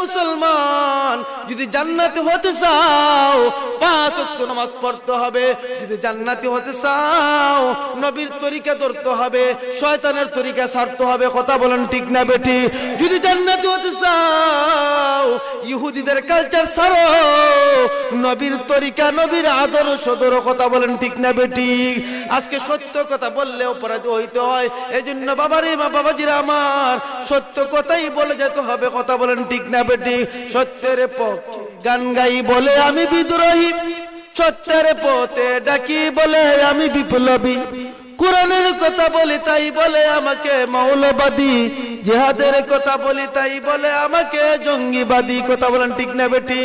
মুসলমান যদি জান্নাতি হতে চাও পাঁচ নামাজ পড়তে হবে যদি জান্নাতি হতে চাও নবীর তরিকা ধরতে হবে শয়তানের তরিকা ছাড়তে হবে কথা বলেন ঠিক না বেটি যদি জান্নাতি হতে চাও ইহুদিদের কালচার সারো নবীর তরিকা নবীর আদর্শ ধরো কথা বলেন ঠিক না বেটি আজকে সত্য কথা বললে অপরাধী হইতে হয় এজন্য বাবারে মা বাবাজিরা আমার সত্য কথাই বলে যেতে হবে কথা বলেন ঠিক না বেটি সত্যের পক্ষে গান গাই বলে আমি বিদ্রোহী সত্যের পথে ডাকি বলে আমি বিপ্লবী কোরআনের কথা বলি তাই বলে আমাকে মৌলবাদী জেহাদের কথা বলি তাই বলে আমাকে জঙ্গিবাদী কথা বলেন ঠিক না বেটি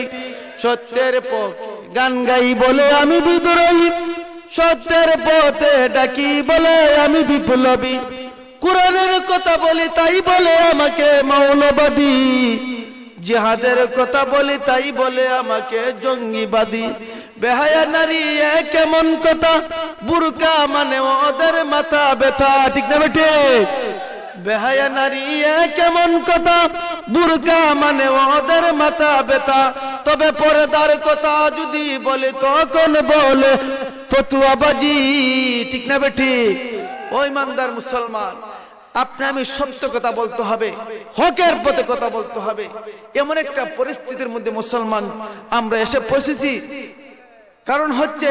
সত্যের পক্ষে গান গাই বলে আমি বিদ্রোহী সত্যের পথে ডাকি বলে আমি বিপ্লবী কোরআনের কথা বলি তাই বলে আমাকে মৌলবাদী জিহাদের কথা বলি তাই বলে আমাকে জঙ্গিবাদী বেহায়া নারী এ কেমন কথা বুরকা মানে ওদের মাথা ব্যথা ঠিক না বেটে বেহায়া নারী এ কেমন কথা বুরকা মানে ওদের মাথা ব্যথা তবে পরদার কথা যদি বলে তখন বলে ফতুয়াবাজি ঠিক না বেঠিক ওইমানদার মুসলমান আপনি আমি সত্য কথা বলতে হবে হকের পথে কথা বলতে হবে এমন একটা পরিস্থিতির মধ্যে মুসলমান আমরা এসে পৌঁছেছি কারণ হচ্ছে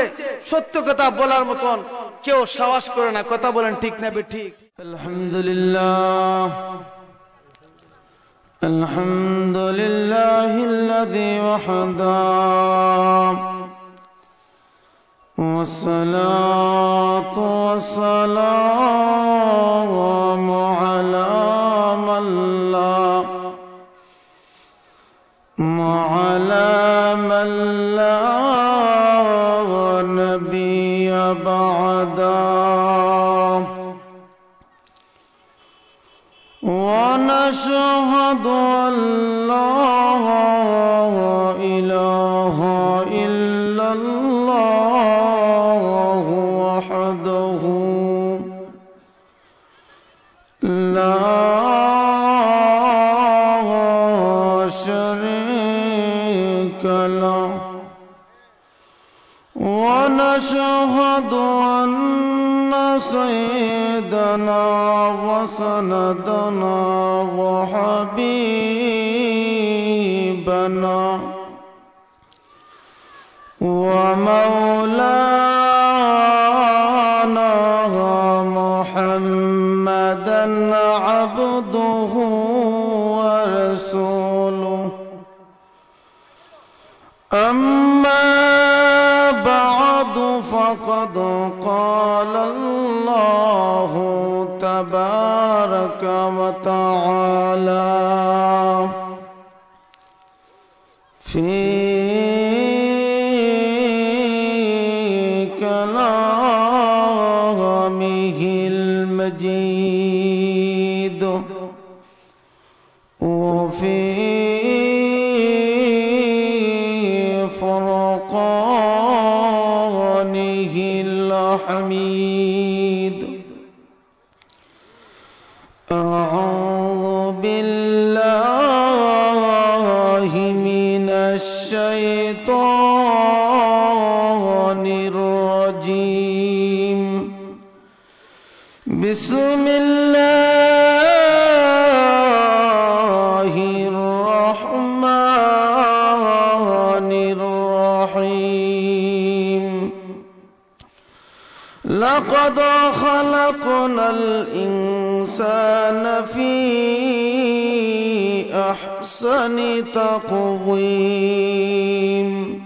সত্য কথা বলার মতন কেউ সাহস করে না কথা বলেন ঠিক না বে ঠিক আলহামদুলিল্লাহ আলহামদুলিল্লাহ والصلاة والسلام على من لا وعلى من لا نبي بعده ونشهد أن لا شريك له ونشهد أن سيدنا وسندنا تبارك وتعالى في كلامه المجيد وفي فرقانه الحميد لقد خلقنا الإنسان في أحسن تقويم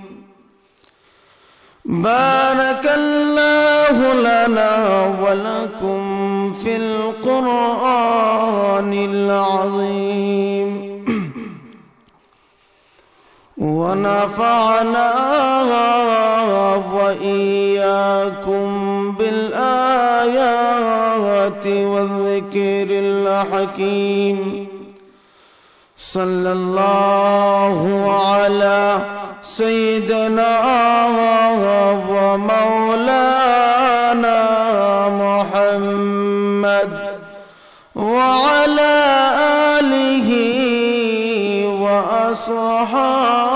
بارك الله لنا ولكم في القرآن العظيم ونفعنا وإياكم بالآيات والذكر الحكيم صلى الله على سيدنا ومولانا محمد وعلى آله وأصحابه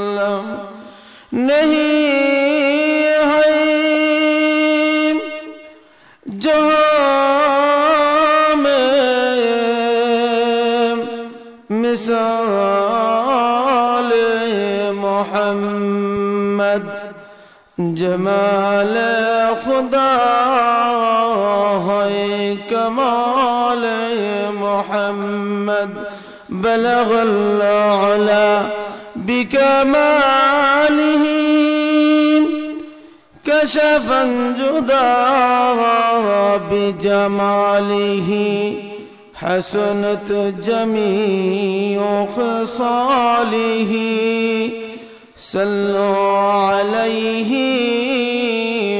جمال خدا هي كمال محمد بلغ العلا بكماله كشفا جدا بجماله حسنت جميع خصاله صلوا عليه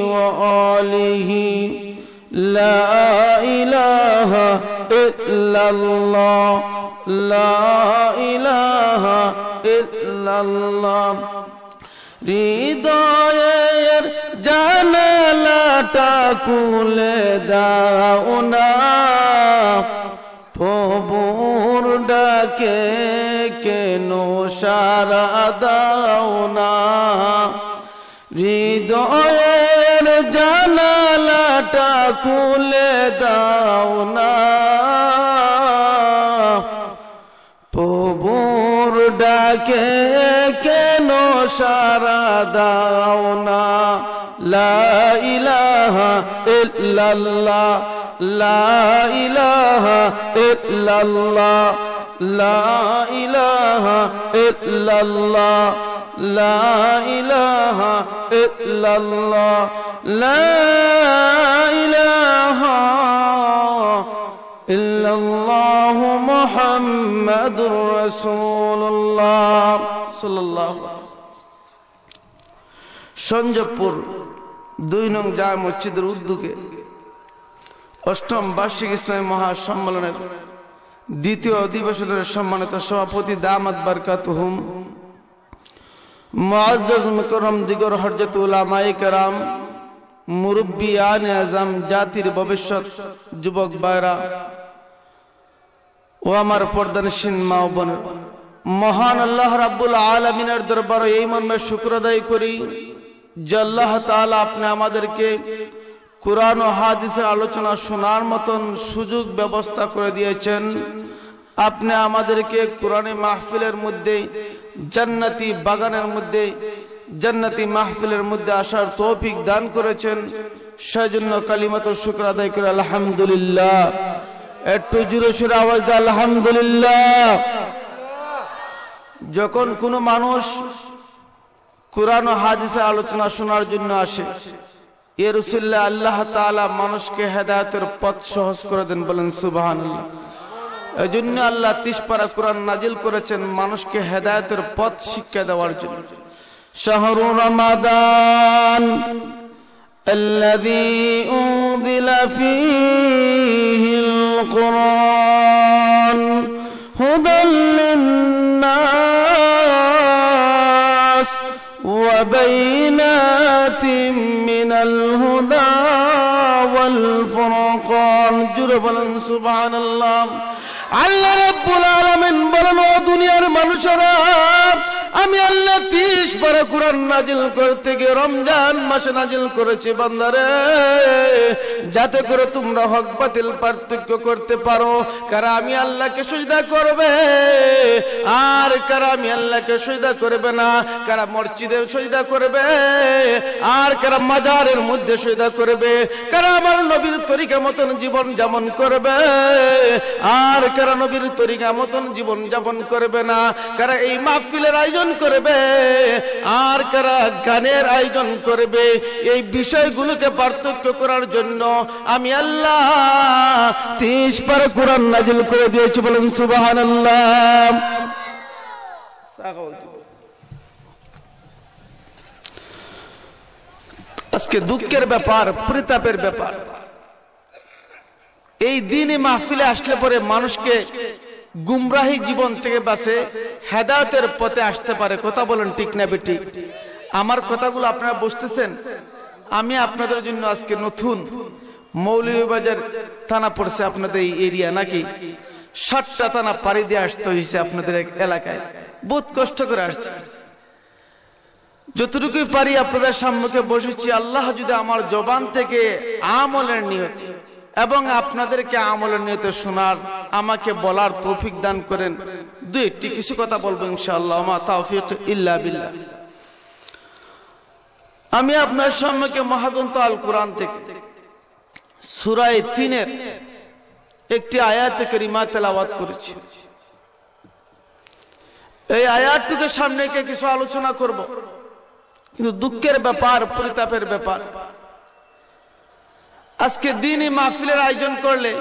وآله لا إله إلا الله لا إله إلا الله হৃদয়ের জানালাটা لا تقول داؤنا فبور داكي সারা দাও না হৃদয়ের জানালাটা খুলে দাও না পবুর ডাকে কেন সারা দাও না লাইলাহা ইল্লাল্লাহ লাইলাহা ইল্লাল্লাহ لا إله إلا الله لا إله إلا الله لا إله إلا الله محمد رسول الله صلى الله عليه وسلم সঞ্জবপুর দুই নং জায় মসজিদের উদ্যোগে অষ্টম বার্ষিক ইসলামী মহাসম্মেলনের দ্বিতীয় অধিবেশনের সম্মানিত সভাপতি দামাত বারকাত হুম মহাজম দিগর হরজতুলাম মুরব্বী আন মুরব্বিয়ান আজম জাতির ভবিষ্যৎ যুবক বায়রা ও আমার পর্দানসীন মা বোন মহান আল্লাহ রাবুল আলমিনের দরবার এই মর্মে শুক্র করি যে আল্লাহ তালা আপনি আমাদেরকে কোরআন ও হাদিসের আলোচনা শোনার মতন সুযোগ ব্যবস্থা করে দিয়েছেন আপনি আমাদেরকে কোরআনে মাহফিলের মধ্যে জান্নাতি বাগানের মধ্যে জান্নাতি মাহফিলের মধ্যে আসার তৌফিক দান করেছেন সেজন্য কালিমাত শুক্র আদায় করে আলহামদুলিল্লাহ একটু জুড়ে সুরে আওয়াজ আলহামদুলিল্লাহ যখন কোনো মানুষ কোরআন ও হাদিসের আলোচনা শোনার জন্য আসে এ রসুল্লাহ আল্লাহ তালা মানুষকে হেদায়তের পথ সহজ করে দেন বলেন সুবাহান এই জন্য আল্লাহ তিসপাড়া কোরআন নাজিল করেছেন মানুষকে হেদায়তের পথ শিক্ষা দেওয়ার জন্য শাহরু রমাদান الذي أنزل فيه القرآن করে বলেন সুবান আল্লাহ আল্লাহ রব্বুল আলমিন বলেন ও দুনিয়ার মানুষরা আমি আল্লাহ তিরিশ পরে কোরআন নাজিল করতে গিয়ে রমজান মাসে নাজিল করেছি বান্দারে যাতে করে তোমরা হক বাতিল পার্থক্য করতে পারো কারা আমি আল্লাহকে সুবিধা করবে আর কারা আমি আল্লাহকে সুবিধা করবে না কারা মসজিদে সুবিধা করবে আর কারা মাজারের মধ্যে সুবিধা করবে কারা আমার নবীর তরিকা মতন জীবন যাপন করবে আর কারা নবীর তরিকা মতন জীবন যাপন করবে না কারা এই মাহফিলের আয়োজন করবে আর কারা গানের আয়োজন করবে এই বিষয়গুলোকে পার্থক্য করার জন্য আমি আল্লাহ করে দিয়েছি বলেন সুবাহান আজকে দুঃখের ব্যাপার পরিতাপের ব্যাপার এই দিনে মাহফিলে আসলে পরে মানুষকে গুমরাহি জীবন থেকে বাঁচে হেদায়তের পথে আসতে পারে কথা বলেন ঠিক না বেটি আমার কথাগুলো আপনারা বুঝতেছেন আমি আপনাদের জন্য আজকে নতুন মৌলভীবাজার থানা পড়ছে আপনাদের এই এরিয়া নাকি সাতটা থানা পাড়ি দিয়ে আসতে হয়েছে আপনাদের এলাকায় বহুত কষ্ট করে আসছে যতটুকুই পারি আপনাদের সম্মুখে বসেছি আল্লাহ যদি আমার জবান থেকে আমলের নিয়তি এবং আপনাদেরকে আমলে নিয়ত শোনার আমাকে বলার তৌফিক দান করেন দুই একটি কিছু কথা বলবো ইনশাআল্লাহ মা বিল্লাহ আমি আপনার সম্মুখে মহাগ্রন্থ আল কোরআন থেকে সুরায় তিনের একটি আয়াত রিমা তেলাওয়াত করেছি এই আয়াতটুকে সামনে কিছু আলোচনা করব কিন্তু দুঃখের ব্যাপার পরিতাপের ব্যাপার আজকে দিনই মাহফিলের আয়োজন করলে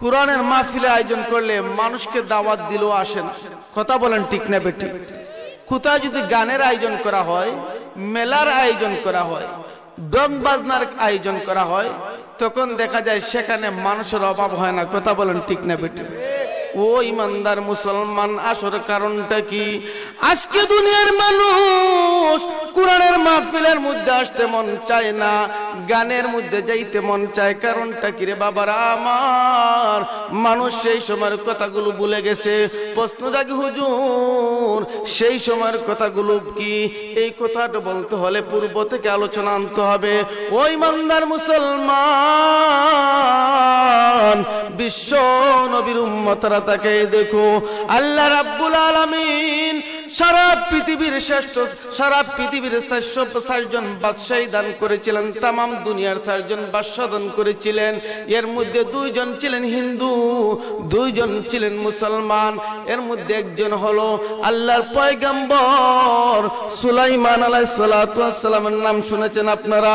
কোরআনের মাহফিলের আয়োজন করলে মানুষকে দাওয়াত দিলেও আসে না কথা বলেন ঠিক না বেটি কোথায় যদি গানের আয়োজন করা হয় মেলার আয়োজন করা হয় ডং বাজনার আয়োজন করা হয় তখন দেখা যায় সেখানে মানুষের অভাব হয় না কথা বলেন ঠিক না বেটি ও ইমানদার মুসলমান আসর কারণটা কি আজকে দুনিয়ার মানুষ কোরআনের মাহফিলের মধ্যে আসতে মন চায় না গানের মধ্যে যাইতে মন চায় কারণটা কি রে বাবারা আমার মানুষ সেই সময়ের কথাগুলো ভুলে গেছে প্রশ্ন জাগে হুজুর সেই সময়ের কথাগুলো কি এই কথাটা বলতে হলে পূর্ব থেকে আলোচনা আনতে হবে ওই মান্দার মুসলমান বিশ্ব নবীর উম্মতরা তাকাই দেখো আল্লাহ রাব্বুল আলামিন সারা পৃথিবীর শ্রেষ্ঠ সারা পৃথিবীর শ্রেষ্ঠ চারজন বাদশাহী দান করেছিলেন তামাম দুনিয়ার চারজন বাদশাহ দান করেছিলেন এর মধ্যে দুইজন ছিলেন হিন্দু দুইজন ছিলেন মুসলমান এর মধ্যে একজন হলো আল্লাহর পয়গাম্বর সুলাইমান আলাই সালাতামের নাম শুনেছেন আপনারা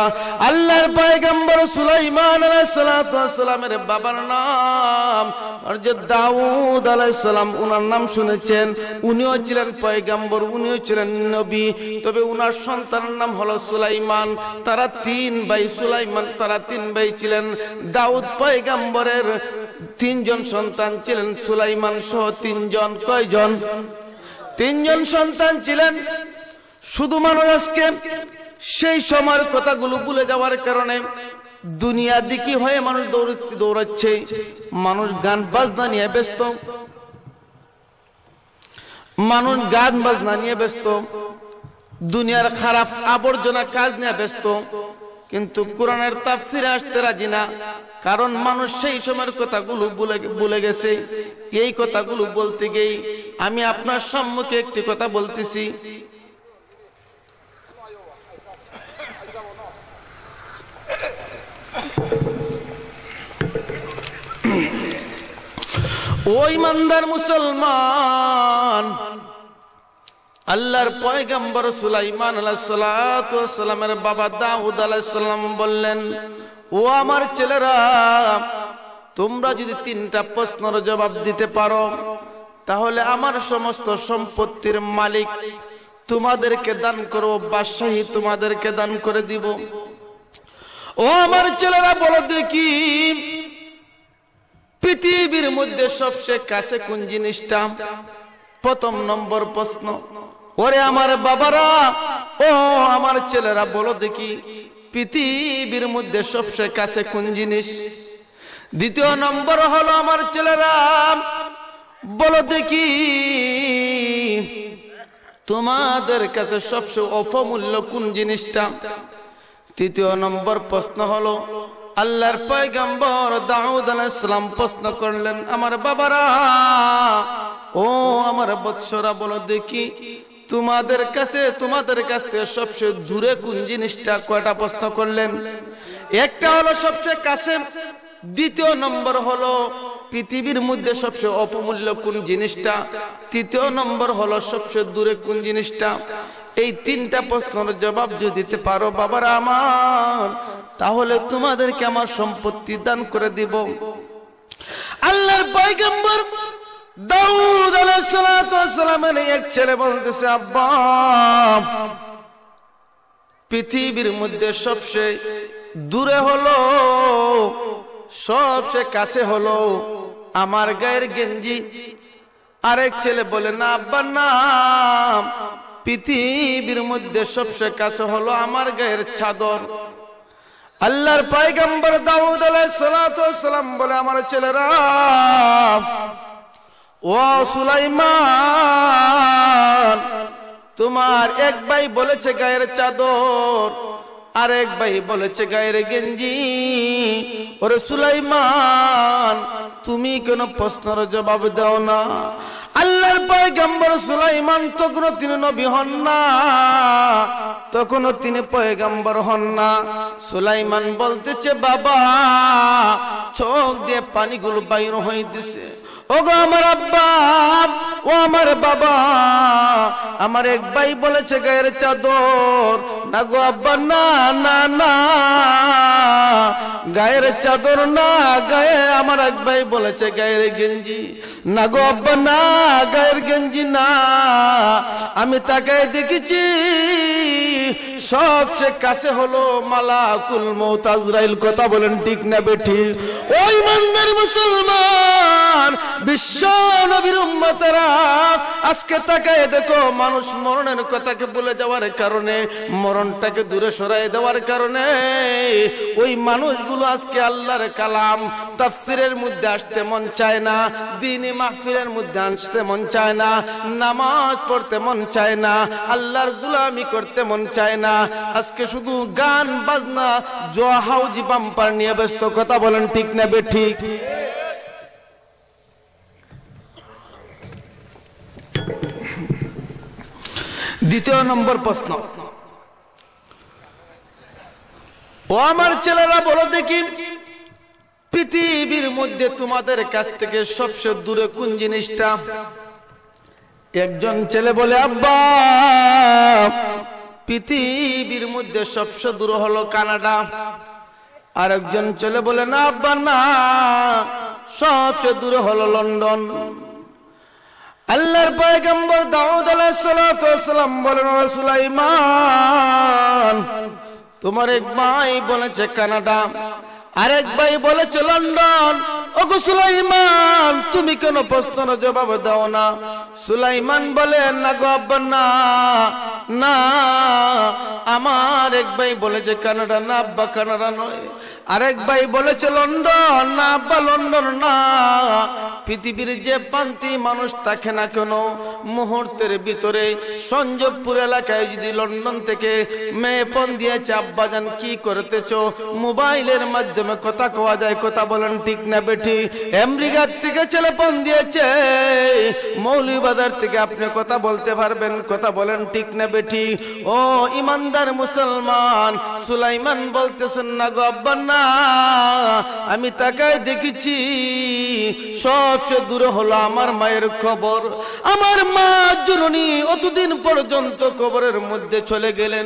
আল্লাহর পয়গাম্বর সুলাইমান আলাই সালাতামের বাবার নাম আর যে দাউদ আলাই সালাম ওনার নাম শুনেছেন উনিও ছিলেন পয়গাম্বর পয়গাম্বর উনিও ছিলেন নবী তবে উনার সন্তানের নাম হলো সুলাইমান তারা তিন ভাই সুলাইমান তারা তিন ভাই ছিলেন দাউদ পয়গাম্বরের তিনজন সন্তান ছিলেন সুলাইমান সহ তিনজন কয়জন তিনজন সন্তান ছিলেন শুধু মানুষ আজকে সেই সময়ের কথাগুলো ভুলে যাওয়ার কারণে দুনিয়া দিকি হয়ে মানুষ দৌড়াচ্ছে মানুষ গান বাজনা নিয়ে ব্যস্ত মানুষ গান বাজনা নিয়ে ব্যস্ত দুনিয়ার খারাপ আবর্জনা কাজ নিয়ে ব্যস্ত কিন্তু কোরআনের তাফসিরে আসতে রাজি না কারণ মানুষ সেই সময়ের কথাগুলো ভুলে গেছে এই কথাগুলো বলতে গিয়ে আমি আপনার সম্মুখে একটি কথা বলতেছি ওই মান্দার মুসলমান আল্লাহর পয়গম্বর সুলাইমান সালামের বাবা দাউদ আলাহিসাল্লাম বললেন ও আমার ছেলেরা তোমরা যদি তিনটা প্রশ্নর জবাব দিতে পারো তাহলে আমার সমস্ত সম্পত্তির মালিক তোমাদেরকে দান করবো বাদশাহী তোমাদেরকে দান করে দিব ও আমার ছেলেরা বলো দেখি পৃথিবীর মধ্যে সবচেয়ে কাছে কোন জিনিসটা প্রথম নম্বর প্রশ্ন ওরে আমার বাবারা ও আমার ছেলেরা বলো দেখি পৃথিবীর মধ্যে সবচেয়ে কাছে কোন জিনিস দ্বিতীয় নম্বর হলো আমার ছেলেরা বলো দেখি তোমাদের কাছে সবচেয়ে অপমূল্য কোন জিনিসটা তৃতীয় নম্বর প্রশ্ন হলো আল্লাহর পয়গম্বর দাউদ আলাইসালাম প্রশ্ন করলেন আমার বাবারা ও আমার বৎসরা বলো দেখি তোমাদের কাছে তোমাদের কাছ থেকে সবচেয়ে দূরে কোন জিনিসটা কয়টা প্রশ্ন করলেন একটা হলো সবচেয়ে কাছে দ্বিতীয় নম্বর হলো পৃথিবীর মধ্যে সবচেয়ে অপমূল্য কোন জিনিসটা তৃতীয় নম্বর হলো সবচেয়ে দূরে কোন জিনিসটা এই তিনটা প্রশ্নের জবাব যদি দিতে পারো বাবার আমার তাহলে তোমাদেরকে আমার সম্পত্তি দান করে দিব আল্লাহর পয়গম্বর দাউদ আলাইসালামের এক ছেলে বলতেছে আব্বা পৃথিবীর মধ্যে সবচেয়ে দূরে হলো সবচেয়ে কাছে হলো আমার গায়ের গেঞ্জি আরেক ছেলে বলে না আব্বা না পৃথিবীর মধ্যে সবচেয়ে কাছে হলো আমার গায়ের চাদর আল্লাহর পায়গাম্বর দাউদ সালাম বলে আমার ছেলেরা ও সুলাইমান তোমার এক ভাই বলেছে গায়ের চাদর আরেক ভাই বলেছে গায়ের গেঞ্জি ওরে সুলাইমান তুমি কোন প্রশ্নের জবাব দাও না আল্লাহর পয়গাম্বর সুলাইমান তখন তিনি নবী হন না তখনও তিনি পয়গাম্বর হন না সুলাইমান বলতেছে বাবা চোখ দিয়ে পানিগুলো বাইর হইতেছে ওগো আমার আব্বা ও আমার বাবা আমার এক ভাই বলেছে গায়ের চাদর না গো আব্বা না না না গায়ের চাদর না গায়ে আমার এক ভাই বলেছে গায়ের গেঞ্জি না গো আব্বা না গায়ের গেঞ্জি না আমি তাকে দেখেছি সবচেয়ে কাছে হলো মালা মৌত তাজরাইল কথা বলেন ঠিক না বেঠি ওই মন্দির মুসলমান বিশ্ব নবীর উম্মতেরা আজকে তাকায় দেখো মানুষ মরণের কথাকে বলে যাওয়ার কারণে মরণটাকে দূরে সরাই দেওয়ার কারণে ওই মানুষগুলো আজকে আল্লাহর কালাম তাফসিরের মধ্যে আসতে মন চায় না দিনী মাহফিলের মধ্যে আসতে মন চায় না নামাজ পড়তে মন চায় না আল্লাহর গুলামি করতে মন চায় না আজকে শুধু গান বাজনা জোয়া হাউজি বাম্পার নিয়ে ব্যস্ত কথা বলেন ঠিক না বে ঠিক দ্বিতীয় নম্বর প্রশ্ন ও আমার ছেলেরা বলো দেখি পৃথিবীর মধ্যে তোমাদের কাছ থেকে সবচেয়ে দূরে কোন জিনিসটা একজন ছেলে বলে আব্বা পৃথিবীর মধ্যে সবচেয়ে দূর হলো কানাডা আর একজন ছেলে বলে না আব্বা না সবচেয়ে দূরে হলো লন্ডন আল্লাহর পয়গম্বর দাউদ আলাইহিসসালাম বলেন সুলাইমান তোমার এক ভাই বলেছে কানাডা আরেক ভাই বলেছে লন্ডন ওগো সুলাইমান তুমি কেন প্রশ্নের জবাব দাও না সুলাইমান বলে না গো না না আমার এক ভাই বলেছে কানাডা না আব্বা কানাডা নয় আরেক ভাই বলেছে লন্ডন না আব্বা লন্ডন না পৃথিবীর যে প্রান্তি মানুষ থাকে না কেন মুহূর্তের ভিতরে সঞ্জবপুর এলাকায় যদি লন্ডন থেকে মেয়ে পন দিয়েছে আব্বাজান কি করতেছ মোবাইলের মাধ্যমে মাধ্যমে কথা কোয়া যায় কথা বলেন ঠিক না বেঠি আমেরিকার থেকে ছেলে পণ দিয়েছে মৌলিবাজার থেকে আপনি কথা বলতে পারবেন কথা বলেন ঠিক না বেঠি ও ইমানদার মুসলমান সুলাইমান বলতেছেন না গো আব্বা না আমি তাকে দেখেছি সবচেয়ে দূরে হলো আমার মায়ের খবর আমার মা জননী অতদিন পর্যন্ত কবরের মধ্যে চলে গেলেন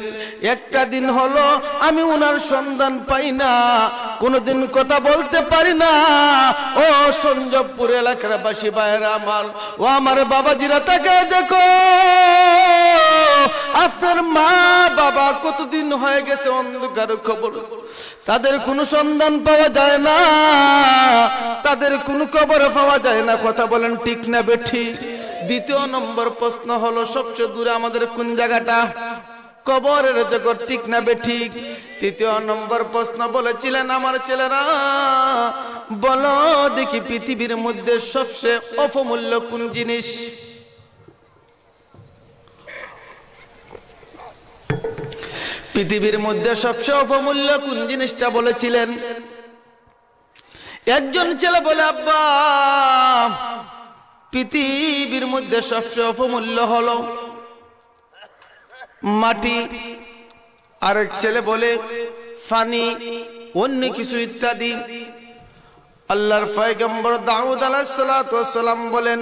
একটা দিন হলো আমি ওনার সন্ধান পাই না কোনদিন কথা বলতে পারি না ও সঞ্জবপুর এলাকার বাসি বাইরে আমার ও আমার বাবাজিরা তাকে দেখো আপনার মা বাবা কতদিন হয়ে গেছে অন্ধকার খবর তাদের কোনো সন্ধান পাওয়া যায় না তাদের কোন খবর পাওয়া যায় না কথা বলেন ঠিক না বেঠি দ্বিতীয় নম্বর প্রশ্ন হলো সবচেয়ে দূরে আমাদের কোন জায়গাটা কবরের জগৎ ঠিক না বে ঠিক তৃতীয় নম্বর প্রশ্ন বলেছিলেন আমার ছেলেরা বলো দেখি পৃথিবীর মধ্যে সবচেয়ে অপমূল্য কোন জিনিস পৃথিবীর মধ্যে সবচেয়ে অপমূল্য কোন জিনিসটা বলেছিলেন একজন ছেলে বলে আব্বা পৃথিবীর মধ্যে সবচেয়ে অপমূল্য হলো মাটি আর ছেলে বলে ফানি অন্য কিছু ইত্যাদি আল্লাহর ফয়গম্বর দাউদ আলাইসালাম বলেন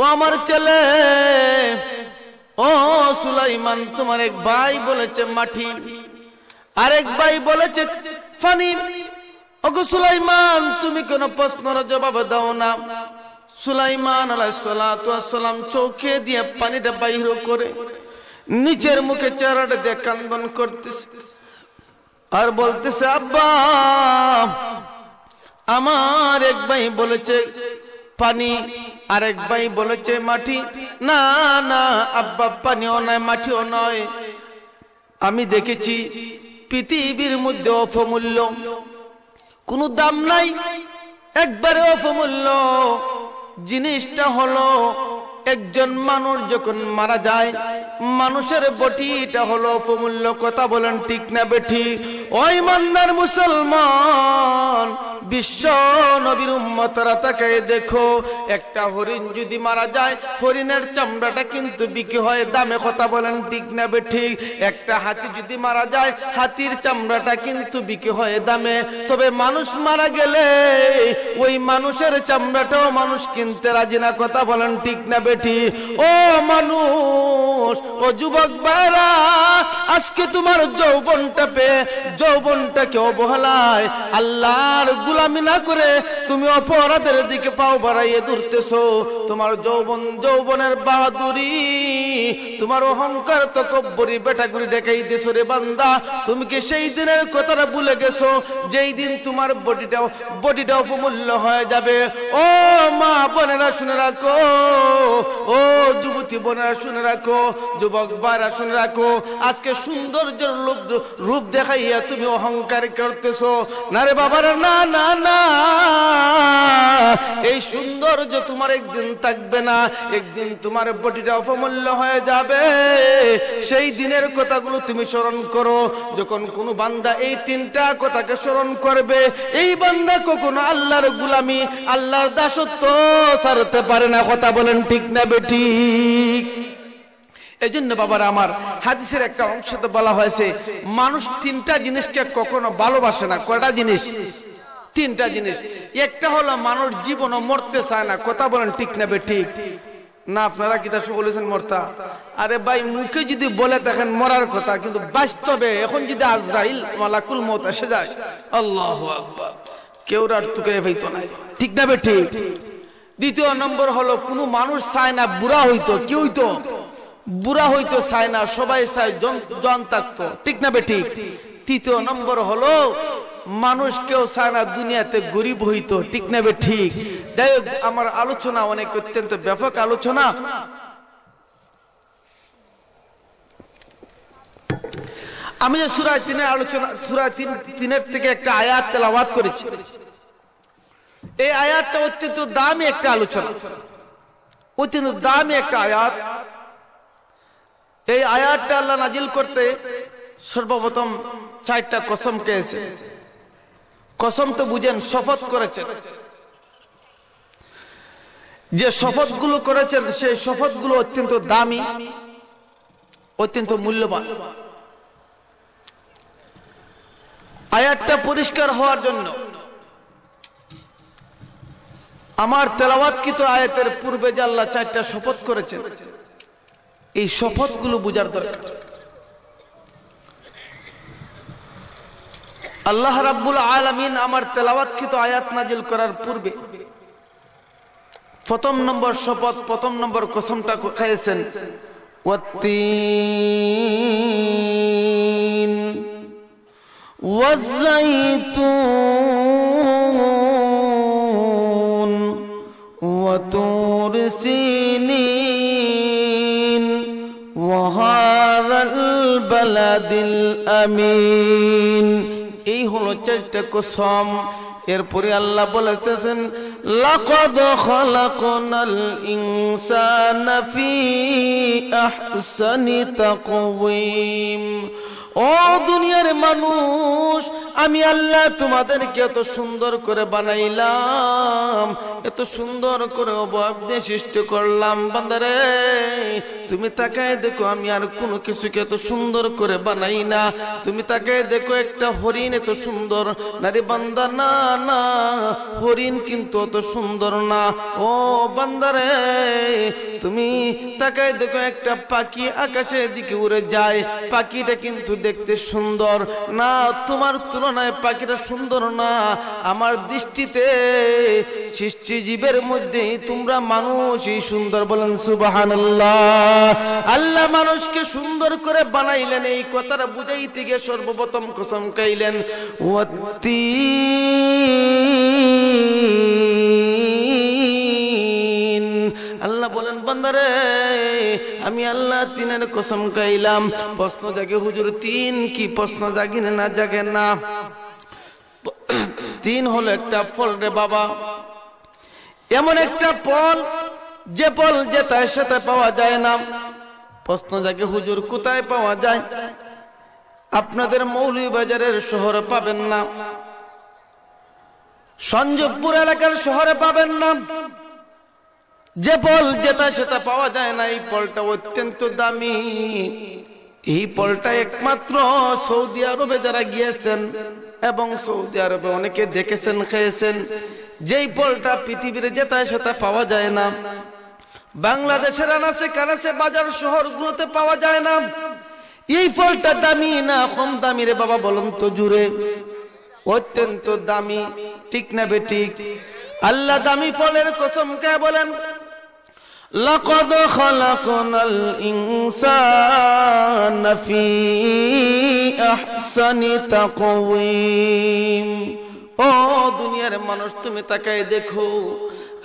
ও আমার ছেলে ও সুলাইমান তোমার এক ভাই বলেছে মাটি আরেক ভাই বলেছে ফানি ওগো সুলাইমান তুমি কোনো প্রশ্নের জবাব দাও না সুলাইমান সালাম চৌকে দিয়ে পানিটা বাহির করে নিচের মুখে চেহারাটা দেখান কান্দন করতেছে আর বলতেছে আব্বা আমার এক ভাই বলেছে পানি আরেক ভাই বলেছে মাটি না না আব্বা পানিও নয় মাটিও নয় আমি দেখেছি পৃথিবীর মধ্যে অপমূল্য কোনো দাম নাই একবারে অপমূল্য জিনিসটা হলো একজন মানুষ যখন মারা যায় মানুষের বটি এটা হলো অপমূল্য কথা বলেন ঠিক না বেঠি ওই মান্দার মুসলমান বিশ্ব নবীর উম্মতরা তাকে দেখো একটা হরিণ যদি মারা যায় হরিণের চামড়াটা কিন্তু বিক্রি হয় দামে কথা বলেন ঠিক না বেঠি একটা হাতি যদি মারা যায় হাতির চামড়াটা কিন্তু বিক্রি হয় দামে তবে মানুষ মারা গেলে ওই মানুষের চামড়াটাও মানুষ কিনতে রাজি না কথা বলেন ঠিক না বেঠি বেটি ও মানুষ ও যুবক ভাইরা আজকে তোমার যৌবনটা পেয়ে যৌবনটাকে অবহেলায় আল্লাহর গুলামি না করে তুমি অপরাধের দিকে পাও বাড়াইয়ে দূরতেছ তোমার যৌবন যৌবনের বাহাদুরি তোমার অহংকার তো তকব্বরি বেটাগুড়ি দেখাই দিছ রে বান্দা তুমি কি সেই দিনের কথাটা ভুলে গেছো যেই দিন তোমার বডিটা বডিটা অপমূল্য হয়ে যাবে ও মা বোনেরা শুনে রাখো ও যুবতী বোনেরা শুনে রাখো যুবক ভাইরা শুনে রাখো আজকে সৌন্দর্যের রূপ রূপ দেখাইয়া তুমি অহংকার করতেছো না রে বাবার না না না এই সৌন্দর্য তোমার একদিন থাকবে না একদিন তোমার বটিটা অপমূল্য হয়ে যাবে সেই দিনের কথাগুলো তুমি স্মরণ করো যখন কোন বান্দা এই তিনটা কথাকে স্মরণ করবে এই বান্দা কখনো আল্লাহর গুলামি আল্লাহর দাসত্ব ছাড়তে পারে না কথা বলেন ঠিক না বেটি এই জন্য বাবার আমার হাদিসের একটা তো বলা হয়েছে মানুষ তিনটা জিনিসকে কখনো ভালোবাসে না কয়টা জিনিস তিনটা জিনিস একটা হলো মানুষ জীবন মরতে চায় না কথা বলেন ঠিক নেবে ঠিক না আপনারা কিতা বলেছেন মর্তা আরে ভাই মুখে যদি বলে দেখেন মরার কথা কিন্তু বাস্তবে এখন যদি আজরাইল মালাকুল মত এসে যায় আল্লাহ কেউ আর তুকে ভাইতো না ঠিক নেবে ঠিক দ্বিতীয় নম্বর হলো কোনো মানুষ চায় না বুড়া হইতো কি হইতো বুড়া হইতো চায় না সবাই চায় জন থাকতো ঠিক না বেঠিক তৃতীয় নম্বর হলো মানুষ কেউ চায় না দুনিয়াতে গরিব হইতো ঠিক নেবে ঠিক যাই আমার আলোচনা অনেক অত্যন্ত ব্যাপক আলোচনা আমি যে সুরায় তিনের আলোচনা সুরায় তিন তিনের থেকে একটা আয়াত তেলাবাদ করেছি এই আয়াতটা অত্যন্ত দামি একটা আলোচনা অত্যন্ত দামি একটা আয়াত এই আয়াতটা আল্লাহ নাজিল করতে সর্বপ্রথম চারটা কসম খেয়েছে কসম তো বুঝেন শপথ করেছেন যে শপথ গুলো করেছেন সেই শপথ গুলো অত্যন্ত দামি অত্যন্ত মূল্যবান আয়াতটা পরিষ্কার হওয়ার জন্য আমার তেলাওয়াতকৃত আয়াতের পূর্বে যে আল্লাহ চারটা শপথ করেছেন এই শপথ গুলো বোঝার দরকার আল্লাহ রাব্বুল আলমিন আমার তেলাওয়াতকৃত আয়াত নাজিল করার পূর্বে প্রথম নম্বর শপথ প্রথম নম্বর কসমটা খাইয়েছেন والتين والزيتون وطور سينين وهذا البلد الأمين এই হলো চারটা কসম এরপরে আল্লাহ বলতেছেন লাকদ খলাকনাল ইনসান ফি আহসানি তাকওয়িম ও দুনিয়ার মানুষ আমি আল্লাহ তোমাদেরকে এত সুন্দর করে বানাইলাম এত সুন্দর করে অভাব সৃষ্টি করলাম বান্দারে তুমি তাকায় দেখো আমি আর কোনো কিছুকে এত সুন্দর করে বানাই না তুমি তাকায় দেখো একটা হরিণ এত সুন্দর নারী বান্দা না না হরিণ কিন্তু অত সুন্দর না ও বান্দারে তুমি তাকায় দেখো একটা পাখি আকাশের দিকে উড়ে যায় পাখিটা কিন্তু দেখতে সুন্দর না তোমার তুলনায় পাখিটা সুন্দর না আমার দৃষ্টিতে জীবের মধ্যেই তোমরা মানুষই সুন্দর বলেন সুবাহান আল্লাহ মানুষকে সুন্দর করে বানাইলেন এই কথাটা বুঝাইতে গিয়ে সর্বপ্রথম কসম খাইলেন ওয়াত্তি আল্লাহ বলেন বন্দারে আমি আল্লাহ তিনের কসম কাইলাম প্রশ্ন জাগে হুজুর তিন কি প্রশ্ন জাগি না জাগে না তিন হলো একটা ফল রে বাবা এমন একটা ফল যে ফল যে তার সাথে পাওয়া যায় না প্রশ্ন জাগে হুজুর কোথায় পাওয়া যায় আপনাদের বাজারের শহরে পাবেন না সঞ্জবপুর এলাকার শহরে পাবেন না যে বল যেটা সেটা পাওয়া যায় না এই পলটা অত্যন্ত দামি এই পলটা একমাত্র সৌদি আরবে যারা গিয়েছেন এবং সৌদি আরবে অনেকে দেখেছেন খেয়েছেন যেই পলটা পৃথিবীর যেটা সেটা পাওয়া যায় না বাংলাদেশের আনাচে কানাচে বাজার শহরগুলোতে পাওয়া যায় না এই ফলটা দামি না কম দামি রে বাবা বলুন তো জুড়ে অত্যন্ত দামি ঠিক না বেটি আল্লাহ দামি ফলের কসম কে বলেন لقد خلقنا الإنسان في أحسن تقويم ও দুনিয়ার মানুষ তুমি তাকায় দেখো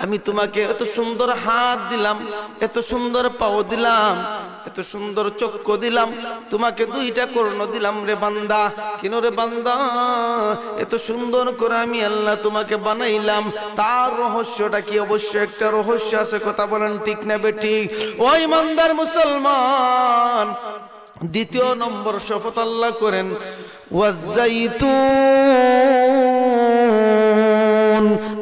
আমি তোমাকে এত সুন্দর হাত দিলাম এত সুন্দর পাও দিলাম এত সুন্দর চক্ষু দিলাম তোমাকে দুইটা কর্ণ দিলাম রে বান্দা কেন রে বান্দা এত সুন্দর করে আমি আল্লাহ তোমাকে বানাইলাম তার রহস্যটা কি অবশ্য একটা রহস্য আছে কথা বলেন ঠিক না বেটি ওই মান্দার মুসলমান দ্বিতীয় নম্বর শপথ আল্লাহ করেন ওয়াজাইতু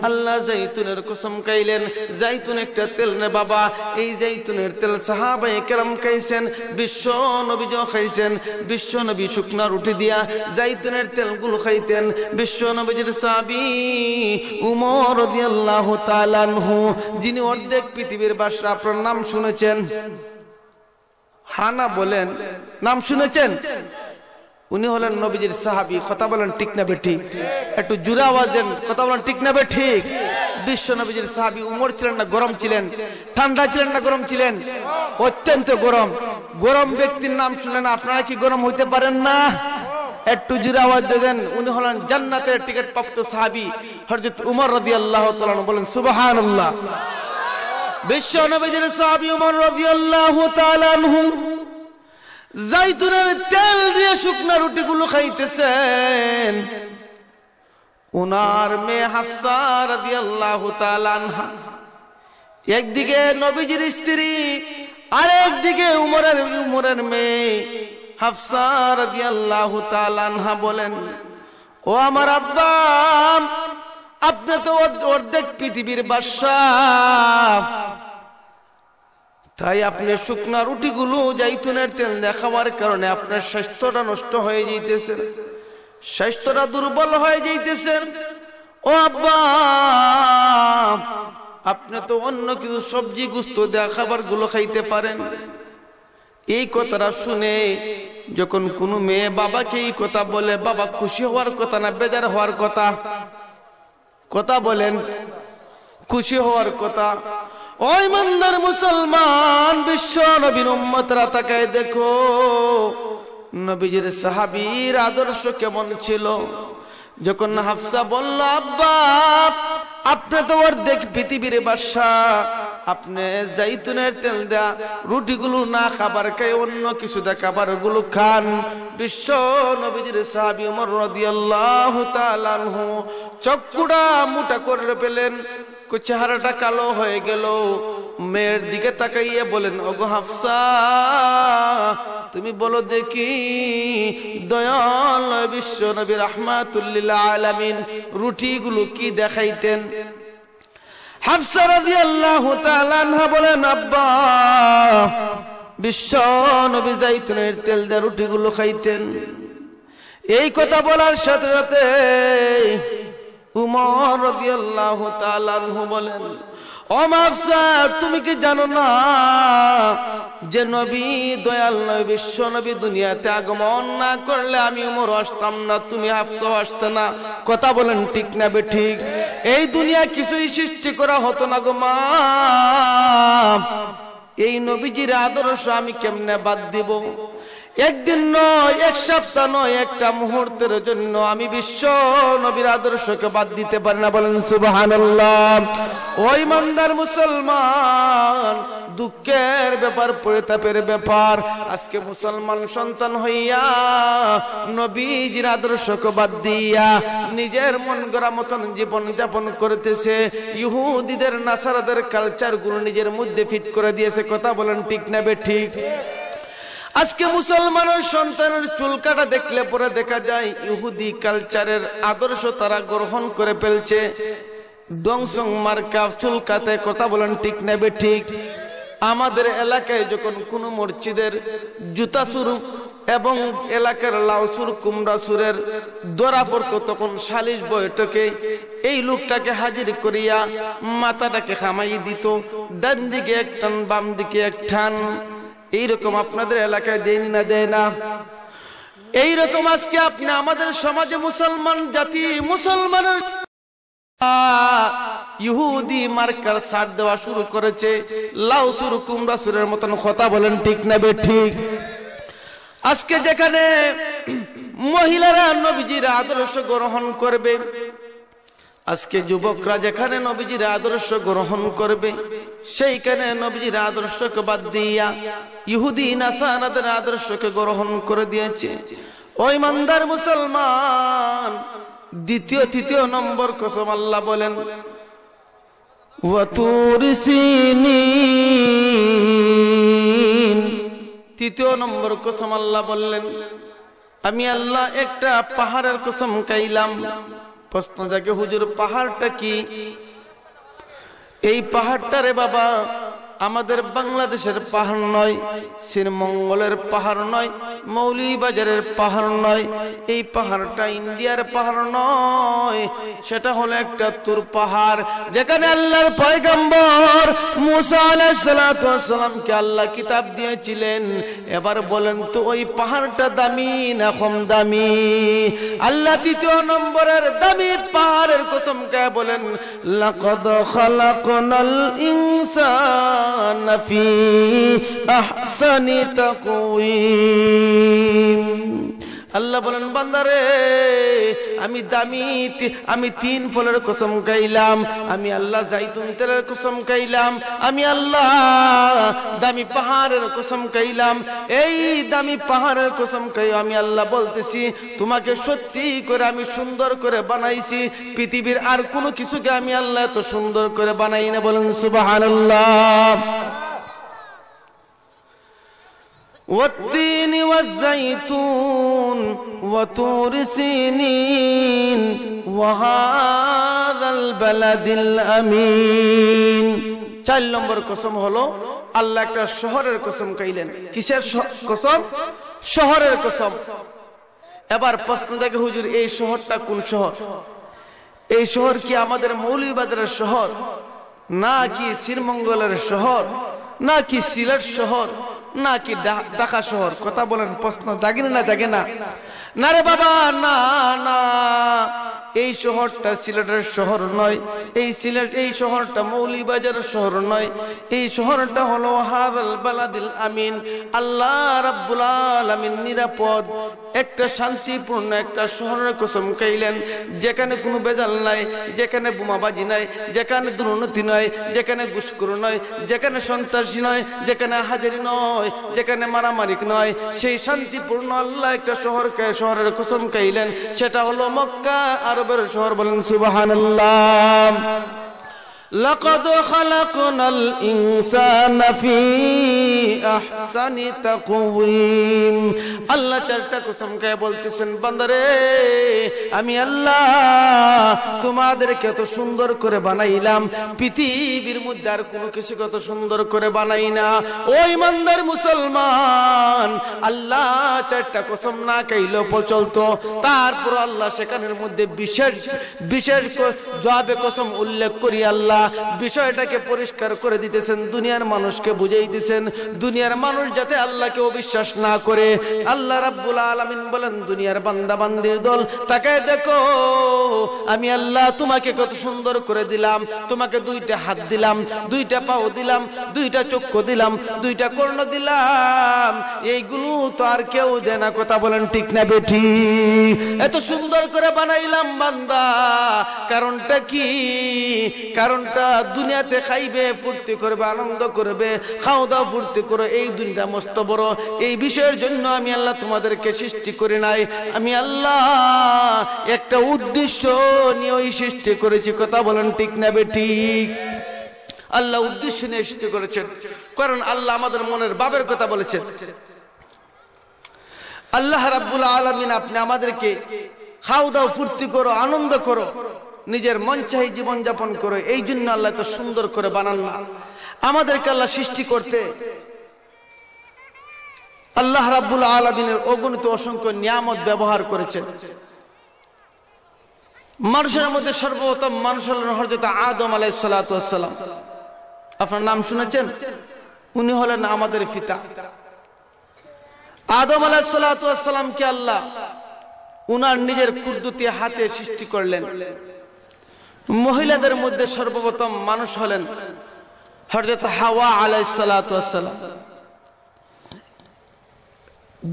আল্লাহ জাইতুনের কুসুম কাইলেন জাইতুন একটা তেল নে বাবা এই জাইতুনের তেল সাহাবাই কেরাম খাইছেন বিশ্ব নবী খাইছেন বিশ্ব নবী শুকনা রুটি দিয়া জাইতুনের তেলগুলো খাইতেন বিশ্ব নবীজির সাবি উমর তাআলা আনহু যিনি অর্ধেক পৃথিবীর বাসরা আপনার নাম শুনেছেন হানা বলেন নাম শুনেছেন উনি হলেন নবীজির সাহাবি কথা বলেন ঠিক না বেঠিক একটু জুরা আওয়াজেন কথা বলেন ঠিক না বেঠিক বিশ্ব নবীজির সাহাবি উমর ছিলেন না গরম ছিলেন ঠান্ডা ছিলেন না গরম ছিলেন অত্যন্ত গরম গরম ব্যক্তির নাম শুনলেন আপনারা কি গরম হইতে পারেন না একটু জুড়ে আওয়াজ দেন উনি হলেন জান্নাতের টিকিট প্রাপ্ত সাহাবি হরজিত উমর রদি আল্লাহ বলেন সুবাহান বিশ্ব নবীজির সাহাবি উমর রদি আল্লাহ জাইতুনের তেল দিয়ে শুকনা রুটিগুলো খাইতেছেন উনার মেয়ে হাফসার দিয়ে আল্লাহ একদিকে নবীজির স্ত্রী আর একদিকে উমরের উমরের মেয়ে হাফসার দিয়ে আল্লাহ তালানহা বলেন ও আমার আব্বা আপনি তো অর্ধেক পৃথিবীর বাদশাহ তাই আপনি শুকনা রুটিগুলো জাইতুনের তেল দেখাবার কারণে আপনার স্বাস্থ্যটা নষ্ট হয়ে যেতেছে স্বাস্থ্যটা দুর্বল হয়ে যেতেছে ও আব্বা আপনি তো অন্য কিছু সবজি গুস্ত দেওয়া খাবার গুলো খাইতে পারেন এই কথাটা শুনে যখন কোন মেয়ে বাবাকে এই কথা বলে বাবা খুশি হওয়ার কথা না বেজার হওয়ার কথা কথা বলেন খুশি হওয়ার কথা ওই মন্দার মুসলমান বিশ্ব নবীর উম্মতরা তাকায় দেখো নবীজির সাহাবীর আদর্শ কেমন ছিল যখন হাফসা বলল আব্বা আপনি তো দেখ পৃথিবীর বাসা আপনি জাইতুনের তেল দেয়া রুটিগুলো না খাবার খায় অন্য কিছু দেয়া খাবার গুলো খান বিশ্ব নবীজির সাহাবি উমর রাদিয়াল্লাহু তাআলা আনহু চক্ষুটা মোটা করে পেলেন চেহারাটা কালো হয়ে গেল মেয়ের দিকে তাকাইয়ে বলেন ওগো হাফসা তুমি বলো দেখি দয়াল বিশ্ব নবী রহমাতুল্লিল্লা আলামিন রুটিগুলো কি দেখাইতেন হাফসা রাজি আল্লাহ বলেন আব্বা বিশ্ব নবী জাইতুনের তেল দিয়ে রুটিগুলো খাইতেন এই কথা বলার সাথে সাথে উমর রাদিয়াল্লাহু তাআলা আনহু বলেন তুমি কি জানো না যে নবী দয়াল নবী বিশ্ব নবী দুনিয়াতে আগমন না করলে আমি উমর আসতাম না তুমি হাফসা আসতে না কথা বলেন ঠিক না বে ঠিক এই দুনিয়া কিছুই সৃষ্টি করা হতো না গো মা এই নবীজির আদর্শ আমি কেমনে বাদ দিব একদিন নয় এক সপ্তাহ নয় একটা মুহূর্তের জন্য আমি বিশ্ব নবীর আদর্শকে বাদ দিতে পারি না বলেন সুবহান ওই মন্দার মুসলমান দুঃখের ব্যাপার পরিতাপের ব্যাপার আজকে মুসলমান সন্তান হইয়া নবীজির আদর্শকে বাদ দিয়া নিজের মন গড়া মতন জীবন যাপন করতেছে ইহুদিদের নাসারাদের কালচার গুলো নিজের মধ্যে ফিট করে দিয়েছে কথা বলেন ঠিক না বে ঠিক আজকে মুসলমানের সন্তানের চুল কাটা দেখলে পরে দেখা যায় ইহুদি কালচারের আদর্শ তারা গ্রহণ করে ফেলছে ডংসং মার্কা চুল কাতে কথা বলেন ঠিক নেবে ঠিক আমাদের এলাকায় যখন কোনো মসজিদের জুতা সুরু এবং এলাকার লাউসুর কুমরাসুরের দরা পড়তো তখন সালিশ বৈঠকে এই লোকটাকে হাজির করিয়া মাথাটাকে খামাই দিত ডান দিকে এক টান বাম দিকে এক টান এইরকম আপনাদের এলাকায় দেয় না দেয় না এইরকম আজকে আপনি আমাদের সমাজে মুসলমান জাতি মুসলমানের ইহুদি মার্কার সার দেওয়া শুরু করেছে লাউ সুর কুমড়া মতন কথা বলেন ঠিক নেবে ঠিক আজকে যেখানে মহিলারা নবীজির আদর্শ গ্রহণ করবে আজকে যুবকরা যেখানে নবীজির আদর্শ গ্রহণ করবে সেইখানে নবীজির আদর্শকে বাদ দিয়া ইহুদি নাসানাদের আদর্শকে গ্রহণ করে দিয়েছে ওই মান্দার মুসলমান দ্বিতীয় তৃতীয় নম্বর কসম আল্লাহ বলেন তৃতীয় নম্বর কসম আল্লাহ বললেন আমি আল্লাহ একটা পাহাড়ের কসম কাইলাম প্রশ্ন জাগে হুজুর পাহাড়টা কি এই পাহাড়টা রে বাবা আমাদের বাংলাদেশের পাহাড় নয় শ্রীমঙ্গলের পাহাড় নয় মৌলিবাজারের পাহাড় নয় এই পাহাড়টা ইন্ডিয়ার পাহাড় নয় সেটা হলো একটা তুর পাহাড় যেখানে আল্লাহর পয়গম্বর মুসালামকে আল্লাহ কিতাব দিয়েছিলেন এবার বলেন তো ওই পাহাড়টা দামি না কম দামি আল্লাহ তৃতীয় নম্বরের দামি পাহাড়ের কসম কে বলেন লাকদ খালাকনাল ইনসান كان في أحسن تقويم আল্লাহ বলেন বান্দারে আমি দামি আমি তিন ফলের কসম খাইলাম আমি আল্লাহ জাইতুন তেলের কসম খাইলাম আমি আল্লাহ দামি পাহাড়ের কসম খাইলাম এই দামি পাহাড়ের কসম খাই আমি আল্লাহ বলতেছি তোমাকে সত্যি করে আমি সুন্দর করে বানাইছি পৃথিবীর আর কোনো কিছুকে আমি আল্লাহ এত সুন্দর করে বানাই না বলেন সুবাহ আল্লাহ والتين والزيتون وطور سينين وهذا البلد الأمين চার নম্বর কসম হলো আল্লাহ একটা শহরের কসম কইলেন কিসের কসম শহরের কসম এবার প্রশ্ন দেখে হুজুর এই শহরটা কোন শহর এই শহর কি আমাদের মৌলিবাদের শহর না কি শ্রীমঙ্গলের শহর না কি সিলেট শহর নাকি ঢাকা শহর কথা বলেন প্রশ্ন জাগে না জাগে না না রে বাবা না না এই শহরটা সিলেটের শহর নয় এই সিলেট এই শহরটা মৌলিবাজার শহর নয় এই শহরটা হলো হাদাল বালাদিল আমিন আল্লাহ রাব্বুল আলামিন নিরাপদ একটা শান্তিপূর্ণ একটা শহরের কসম কইলেন যেখানে কোনো বেজাল নাই যেখানে বোমাবাজি নাই যেখানে দুর্নীতি নয় যেখানে ঘুষখোর নয় যেখানে সন্ত্রাসী নয় যেখানে হাজারি নয় যেখানে মারামারিক নয় সেই শান্তিপূর্ণ আল্লাহ একটা শহরকে শহরের কসম খাইলেন সেটা হলো মক্কা আর বরাবর শহর বলেন সুবাহান لقد خلقنا الإنسان في أحسن تقويم আল্লাহ চারটা কুসুম খায় বলতেছেন বান্দারে আমি আল্লাহ তোমাদেরকে এত সুন্দর করে বানাইলাম পৃথিবীর মধ্যে আর কোনো কিছু কত সুন্দর করে বানাই না ওই মান্দার মুসলমান আল্লাহ চারটা কসম না খাইলে চলতো তারপর আল্লাহ সেখানের মধ্যে বিশেষ বিশেষ জবাবে কসম উল্লেখ করি আল্লাহ আল্লাহ বিষয়টাকে পরিষ্কার করে দিতেছেন দুনিয়ার মানুষকে বুঝেই দিতেছেন দুনিয়ার মানুষ যাতে আল্লাহকে অবিশ্বাস না করে আল্লাহ রাব্বুল আলামিন বলেন দুনিয়ার বান্দা বান্দির দল তাকে দেখো আমি আল্লাহ তোমাকে কত সুন্দর করে দিলাম তোমাকে দুইটা হাত দিলাম দুইটা পাও দিলাম দুইটা চক্ষু দিলাম দুইটা কর্ণ দিলাম এইগুলো তো আর কেউ দেনা কথা বলেন ঠিক না বেঠি এত সুন্দর করে বানাইলাম বান্দা কারণটা কি কারণ টাকা দুনিয়াতে খাইবে ফুর্তি করবে আনন্দ করবে খাওয়া দাওয়া ফুর্তি করো এই দুনিয়া মস্ত বড় এই বিষয়ের জন্য আমি আল্লাহ তোমাদেরকে সৃষ্টি করে নাই আমি আল্লাহ একটা উদ্দেশ্য নিয়েই সৃষ্টি করেছি কথা বলেন ঠিক না বেঠিক আল্লাহ উদ্দেশ্য নিয়ে সৃষ্টি করেছেন কারণ আল্লাহ আমাদের মনের বাবের কথা বলেছেন আল্লাহ রাব্বুল আলমিন আপনি আমাদেরকে খাও দাও ফুর্তি করো আনন্দ করো নিজের মন চাহি জীবনযাপন করে এই জন্য আল্লাহ তো সুন্দর করে বানান না আমাদেরকে আল্লাহ সৃষ্টি করতে আল্লাহ রাবুল আলমিনের অগণিত অসংখ্য নিয়ামত ব্যবহার করেছেন মানুষের মধ্যে সর্বপ্রথম মানুষ হলেন হরজত আদম আলাই সালাতাম আপনার নাম শুনেছেন উনি হলেন আমাদের পিতা আদম আলাই সালাতামকে আল্লাহ উনার নিজের কুদ্দুতি হাতে সৃষ্টি করলেন মহিলাদের মধ্যে সর্বপ্রথম মানুষ হলেন হরজত হাওয়া আলাই সালাতাম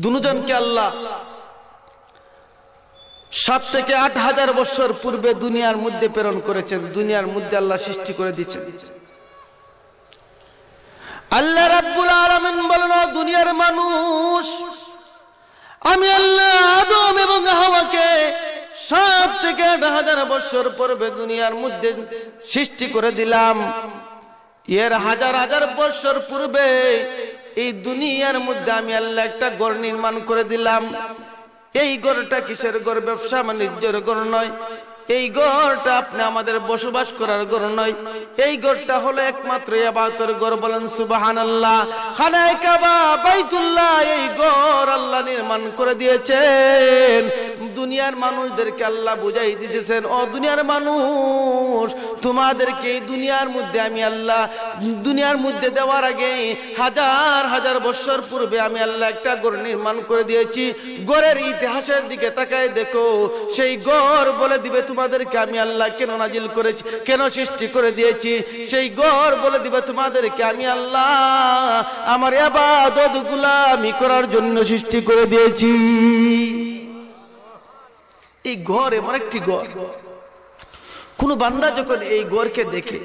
দুজনকে আল্লাহ সাত থেকে আট হাজার বছর পূর্বে দুনিয়ার মধ্যে প্রেরণ করেছেন দুনিয়ার মধ্যে আল্লাহ সৃষ্টি করে দিচ্ছেন আল্লাহ রাব্বুল আলামিন বলেন দুনিয়ার মানুষ আমি আল্লাহ আদম এবং হাওয়াকে সব থেকে আট হাজার বছর পূর্বে দুনিয়ার মধ্যে সৃষ্টি করে দিলাম এর হাজার হাজার বছর পূর্বে এই দুনিয়ার মধ্যে আমি আল্লাহ একটা গড় নির্মাণ করে দিলাম এই গড়টা কিসের গড় ব্যবসা বাণিজ্যের গড় নয় এই গড়টা আপনি আমাদের বসবাস করার গড় নয় এই গড়টা হলো একমাত্র আবাদতের গড় বলেন আল্লাহ খানায় কাবা বাইতুল্লাহ এই গড় আল্লাহ নির্মাণ করে দিয়েছেন দুনিয়ার মানুষদেরকে আল্লাহ বুঝাই দিতেছেন ও দুনিয়ার মানুষ তোমাদেরকে এই দুনিয়ার মধ্যে আমি আল্লাহ দুনিয়ার মধ্যে দেওয়ার আগে হাজার হাজার বছর পূর্বে আমি আল্লাহ একটা গড় নির্মাণ করে দিয়েছি গড়ের ইতিহাসের দিকে তাকায় দেখো সেই গড় বলে দিবে তোমার তোমাদেরকে আমি আল্লাহ কেন নাজিল করেছি কেন সৃষ্টি করে দিয়েছি সেই গর বলে দিবে তোমাদেরকে আমি আল্লাহ আমার আবাদত গুলামি করার জন্য সৃষ্টি করে দিয়েছি এই ঘর এমন একটি ঘর কোন বান্দা যখন এই গড়কে দেখে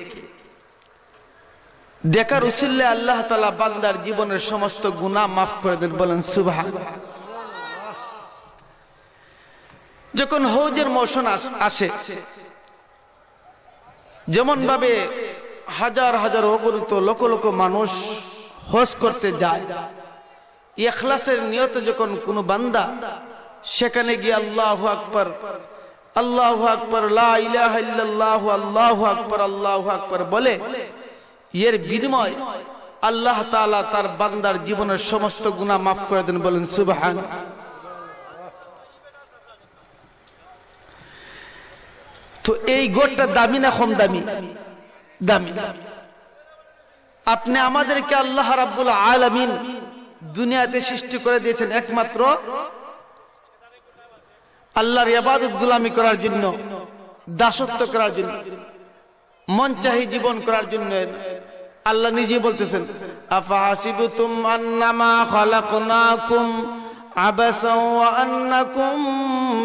দেখার উচিল্লে আল্লাহ তালা বান্দার জীবনের সমস্ত গুণা মাফ করে দেন বলেন সুভা যখন হৌজের মৌসুম আসে যেমন ভাবে হাজার হাজার অগণিত লক্ষ লক্ষ মানুষ হজ করতে যায় ইখলাসের নিয়তে যখন কোন বান্দা সেখানে গিয়ে আল্লাহ আকবর আল্লাহ আকবর আল্লাহ আকবর আল্লাহ আকবর বলে এর বিনিময় আল্লাহ তালা তার বান্দার জীবনের সমস্ত গুণা মাফ করে দেন বলেন সুবাহ তো এই গোটটা দামি না কম দামি দামি আপনি আমাদেরকে আল্লাহ রাব্বুল আলামিন দুনিয়াতে সৃষ্টি করে দিয়েছেন একমাত্র আল্লাহর ইবাদত গুলামি করার জন্য দাসত্ব করার জন্য মন চাহি জীবন করার জন্য আল্লাহ নিজে বলতেছেন আফা হাসিবুতুম আন্নামা খালাকনাকুম عبسا وأنكم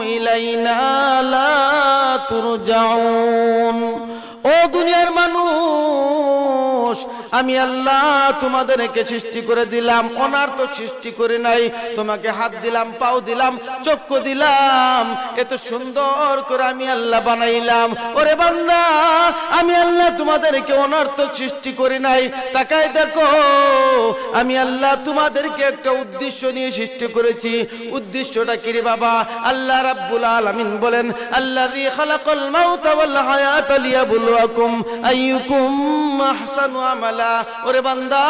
إلينا لا ترجعون أو দুনিয়ার المنوش আমি আল্লাহ তোমাদেরকে সৃষ্টি করে দিলাম ওনার তো সৃষ্টি করে নাই তোমাকে হাত দিলাম পাও দিলাম চক্ষু দিলাম এত সুন্দর করে আমি আল্লাহ বানাইলাম ওরে বান্দা আমি আল্লাহ তোমাদেরকে ওনার তো সৃষ্টি করে নাই তাকাই দেখো আমি আল্লাহ তোমাদেরকে একটা উদ্দেশ্য নিয়ে সৃষ্টি করেছি উদ্দেশ্যটা কি রে বাবা আল্লাহ রাব্বুল আলামিন বলেন আল্লাযী খালাকাল মাউতা ওয়াল হায়াতা লিয়াবলুয়াকুম আইয়ুকুম আহসানু আমাল তাআলা ওরে বান্দা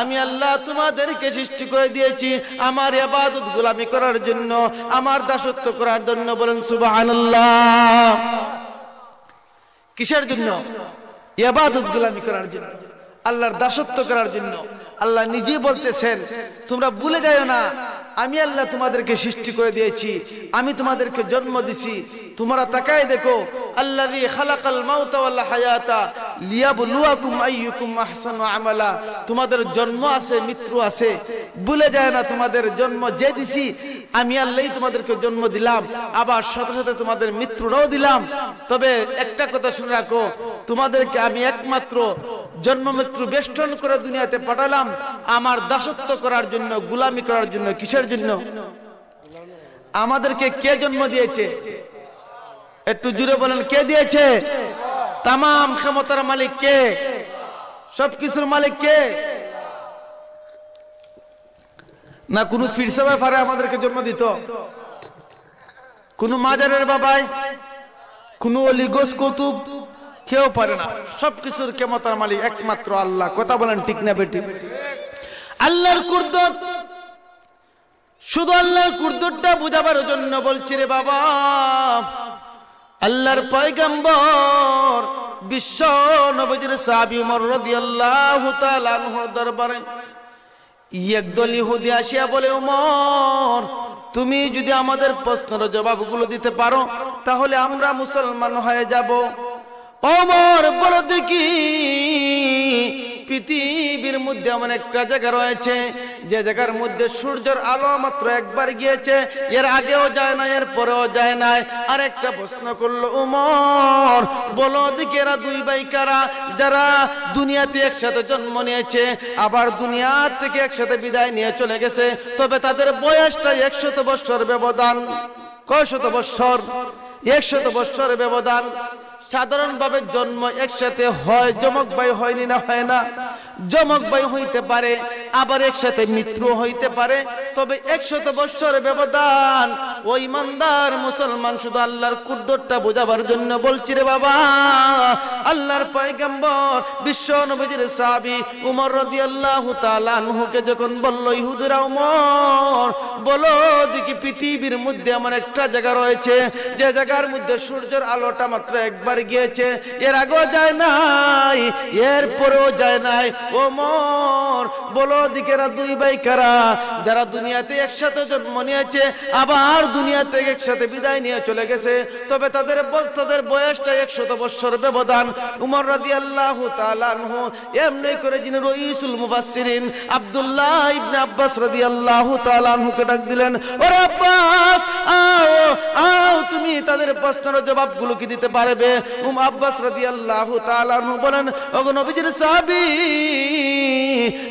আমি আল্লাহ তোমাদেরকে সৃষ্টি করে দিয়েছি আমার ইবাদত গুলামি করার জন্য আমার দাসত্ব করার জন্য বলেন সুবহানাল্লাহ কিসের জন্য ইবাদত গুলামি করার জন্য আল্লাহর দাসত্ব করার জন্য আল্লাহ নিজেই বলতেছেন তোমরা ভুলে যাও না আমি আল্লাহ তোমাদেরকে সৃষ্টি করে দিয়েছি আমি তোমাদেরকে জন্ম দিছি তোমরা তাকায় দেখো আল্লাহি খালাকাল মাউতা ওয়াল হায়াতা লিয়াবলুয়াকুম আইয়ুকুম আহসানু আমালা তোমাদের জন্ম আছে মৃত্যু আছে ভুলে যায় না তোমাদের জন্ম যে দিছি আমি আল্লাহই তোমাদেরকে জন্ম দিলাম আবার সাথে সাথে তোমাদের মৃত্যুটাও দিলাম তবে একটা কথা শুনে রাখো তোমাদেরকে আমি একমাত্র জন্ম মৃত্যু বেষ্টন করে দুনিয়াতে পাঠালাম আমার দাসত্ব করার জন্য গোলামি করার জন্য কিসের জন্য আমাদেরকে কে জন্ম দিয়েছে একটু জুড়ে বলেন কে দিয়েছে তাম ক্ষমতার মালিক কে সবকিছুর মালিক কে না কোন ফিরসাবাই ফারে আমাদেরকে জন্ম দিত কোন মাজারের বাবাই কোন অলিগোস কতুব কেউ পারে না সবকিছুর ক্ষমতার মালিক একমাত্র আল্লাহ কথা বলেন ঠিক না বেটি আল্লাহর কুর্দত শুধু আল্লাহর কুর্দুরটা বুঝাবার জন্য বলছি রে বাবা আল্লাহর পয়গম্বর বিশ্ব নবজির সাহাবি মরদি আল্লাহ দরবারে একদল ইহুদি আসিয়া বলে উমর তুমি যদি আমাদের প্রশ্নের জবাবগুলো দিতে পারো তাহলে আমরা মুসলমান হয়ে যাব অমর বল দেখি পৃথিবীর মধ্যে এমন একটা জায়গা রয়েছে যে জায়গার মধ্যে সূর্যের আলো মাত্র একবার গিয়েছে এর আগেও যায় না এর পরেও যায় না আর একটা প্রশ্ন করলো উমর বলো দিকেরা দুই ভাই কারা যারা দুনিয়াতে একসাথে জন্ম নিয়েছে আবার দুনিয়া থেকে একসাথে বিদায় নিয়ে চলে গেছে তবে তাদের বয়সটা একশত বৎসর ব্যবধান কয়শত বৎসর একশত বৎসর ব্যবধান সাধারণভাবে জন্ম একসাথে হয় জমক ভাই হয়নি না হয় না জমক ভাই হইতে পারে আবার একসাথে মৃত্যু হইতে পারে তবে একশত বৎসর ব্যবধান ওই ইমানদার মুসলমান শুধু আল্লাহর কুদ্দরটা বোঝাবার জন্য বলছি রে বাবা আল্লাহর পয়গম্বর বিশ্ব নবীর সাবি উমর রদি আল্লাহ তালানহুকে যখন বলল ইহুদরা উমর বলো দেখি পৃথিবীর মধ্যে আমার একটা জায়গা রয়েছে যে জায়গার মধ্যে সূর্যের আলোটা মাত্র একবার একবার গিয়েছে এর আগেও যায় নাই এর পরেও যায় নাই ও মর বলো দিকেরা দুই ভাই কারা যারা দুনিয়াতে একসাথে জন্ম নিয়েছে আবার দুনিয়া থেকে একসাথে বিদায় নিয়ে চলে গেছে তবে তাদের তাদের বয়সটা একশত বৎসর ব্যবধান উমর রাদি আল্লাহ এমনি করে যিনি রইসুল মুফাসসিরিন আব্দুল্লাহ ইবনে আব্বাস রাদি আল্লাহ তালানহুকে ডাক দিলেন ওর আব্বাস আও আও তুমি তাদের প্রশ্নের জবাবগুলো কি দিতে পারবে উম আব্বাস রাদিয়াল্লাহু তাআলা বলেন ওগো নবীজির সাহাবী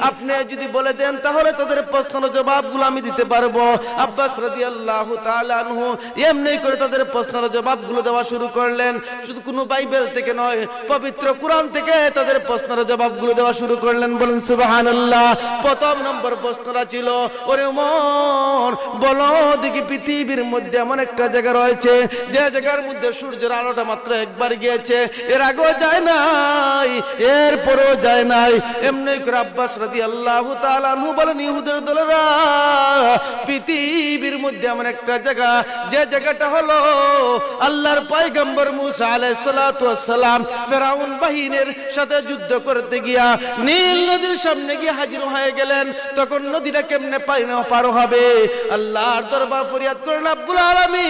আপনি যদি বলে দেন তাহলে তাদের প্রশ্নের জবাবগুলো আমি দিতে পারবো আব্বাস রাদিয়াল্লাহু তাআলা আনহু এমনি করে তাদের প্রশ্নের জবাবগুলো দেওয়া শুরু করলেন শুধু কোন বাইবেল থেকে নয় পবিত্র কোরআন থেকে তাদের প্রশ্নের জবাবগুলো দেওয়া শুরু করলেন বলেন সুবহানাল্লাহ প্রথম নম্বর প্রশ্নটা ছিল ওরে মন বলো দেখি পৃথিবীর মধ্যে এমন একটা জায়গা রয়েছে যে জায়গার মধ্যে সূর্যের আলোটা মাত্র একবার বার গিয়েছে এর আগেও যায় নাই এরপরেও যায় নাই এমনি করে আব্বাস রাদি আল্লাহ তালু বলেন ইহুদের দলেরা পৃথিবীর মধ্যে এমন একটা জায়গা যে জায়গাটা হলো আল্লাহর পায়গম্বর মুসা আলাই সালাম ফেরাউন বাহিনীর সাথে যুদ্ধ করতে গিয়া নীল নদীর সামনে গিয়ে হাজির হয়ে গেলেন তখন নদীটা কেমনে পাই না পার হবে আল্লাহর দরবার ফরিয়াদ করেন আব্বুল আলমী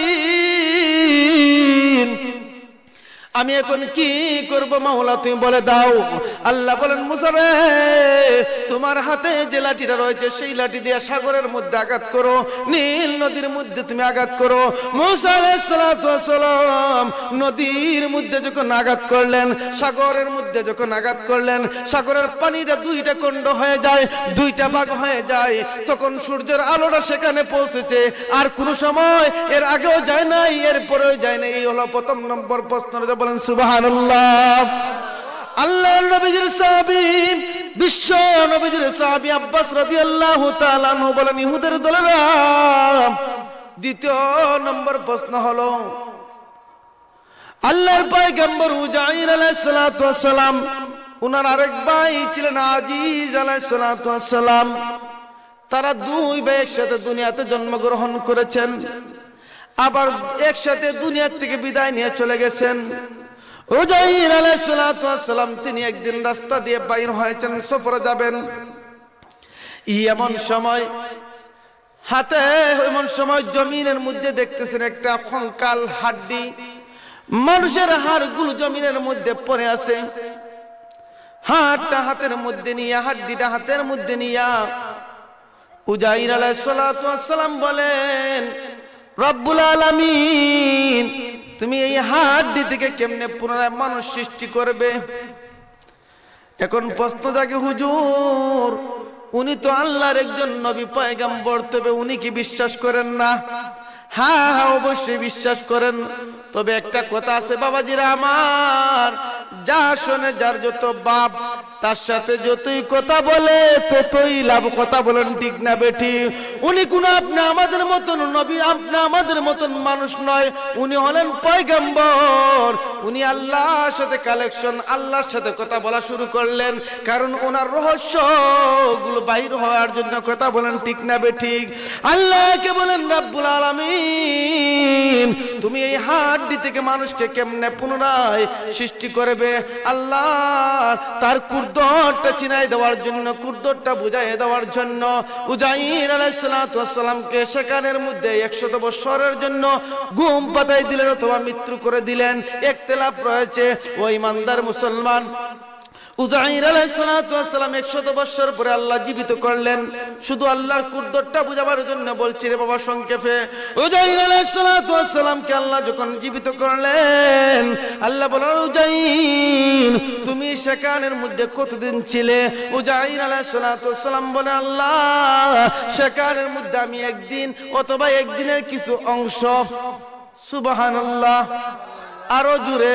আমি এখন কি করব মাওলা তুমি বলে দাও আল্লাহ বলেন মুসারে তোমার হাতে যে লাঠিটা রয়েছে সেই লাঠি দিয়ে সাগরের মধ্যে আঘাত করো নীল নদীর মধ্যে তুমি আঘাত করো সালাম নদীর মধ্যে যখন আঘাত করলেন সাগরের মধ্যে যখন আঘাত করলেন সাগরের পানিটা দুইটা খণ্ড হয়ে যায় দুইটা ভাগ হয়ে যায় তখন সূর্যের আলোটা সেখানে পৌঁছেছে আর কোনো সময় এর আগেও যায় নাই এর পরেও যায় না এই হলো প্রথম নম্বর প্রশ্ন বলেন সুবাহান আল্লাহ নবীজির সাহাবিন বিশ্ব নবীজির সাহাবি আব্বাস রবি আল্লাহ বলেন ইহুদের দলেরা দ্বিতীয় নম্বর প্রশ্ন হলো আল্লাহর পায়গম্বর উজাইন আলাইসালাম উনার আরেক ভাই ছিলেন আজিজ আলাইসালাম তারা দুই ভাই একসাথে দুনিয়াতে জন্মগ্রহণ করেছেন আবার একসাথে দুনিয়ার থেকে বিদায় নিয়ে চলে গেছেন উজাইর আলাইসালাম তিনি একদিন রাস্তা দিয়ে বাইর হয়েছেন সফরে যাবেন ই এমন সময় হাতে এমন সময় জমিনের মধ্যে দেখতেছেন একটা কঙ্কাল হাড্ডি মানুষের হাড়গুলো জমিনের মধ্যে পড়ে আছে হাড়টা হাতের মধ্যে নিয়ে হাড্ডিটা হাতের মধ্যে নিয়া উজাইর আলাইসালাম বলেন রব্বুল আলামিন তুমি এই হাড্ডি থেকে কেমনে পুনরায় মানুষ সৃষ্টি করবে এখন প্রশ্ন থাকে হুজুর উনি তো আল্লাহর একজন নবী পায়গাম্বর তবে উনি কি বিশ্বাস করেন না হ্যাঁ হ্যাঁ অবশ্যই বিশ্বাস করেন তবে একটা কথা আছে বাবাজিরা আমার যা শোনে যার যত বাপ তার সাথে যতই কথা বলে ততই লাভ কথা বলেন ঠিক না বেটি উনি কোন আপনি আমাদের মতন নবী আপনি আমাদের মতন মানুষ নয় উনি হলেন পয়গম্বর উনি আল্লাহর সাথে কালেকশন আল্লাহর সাথে কথা বলা শুরু করলেন কারণ ওনার রহস্য গুলো বাহির হওয়ার জন্য কথা বলেন ঠিক না বেঠিক আল্লাহকে বলেন রাব্বুল আলমিন তুমি এই হাত হাড্ডি থেকে মানুষকে কেমনে পুনরায় সৃষ্টি করবে আল্লাহ তার কুর্দরটা চিনাই দেওয়ার জন্য কুর্দরটা বুঝাই দেওয়ার জন্য উজাইর আলাইসালামকে সেখানের মধ্যে একশত বৎসরের জন্য ঘুম পাতাই দিলেন অথবা মৃত্যু করে দিলেন একতলাপ রয়েছে ও ইমানদার মুসলমান আল্লাহ জীবিত করলেন শুধু কুদ্দরটা জন্য আল্লাহ যখন জীবিত করলেন আল্লাহ তুমি সেখানের মধ্যে কতদিন ছিলে উজাইন আলাইসালাম বলে আল্লাহ সেখানের মধ্যে আমি একদিন অথবা একদিনের কিছু অংশ সুবাহান আল্লাহ আরো জুড়ে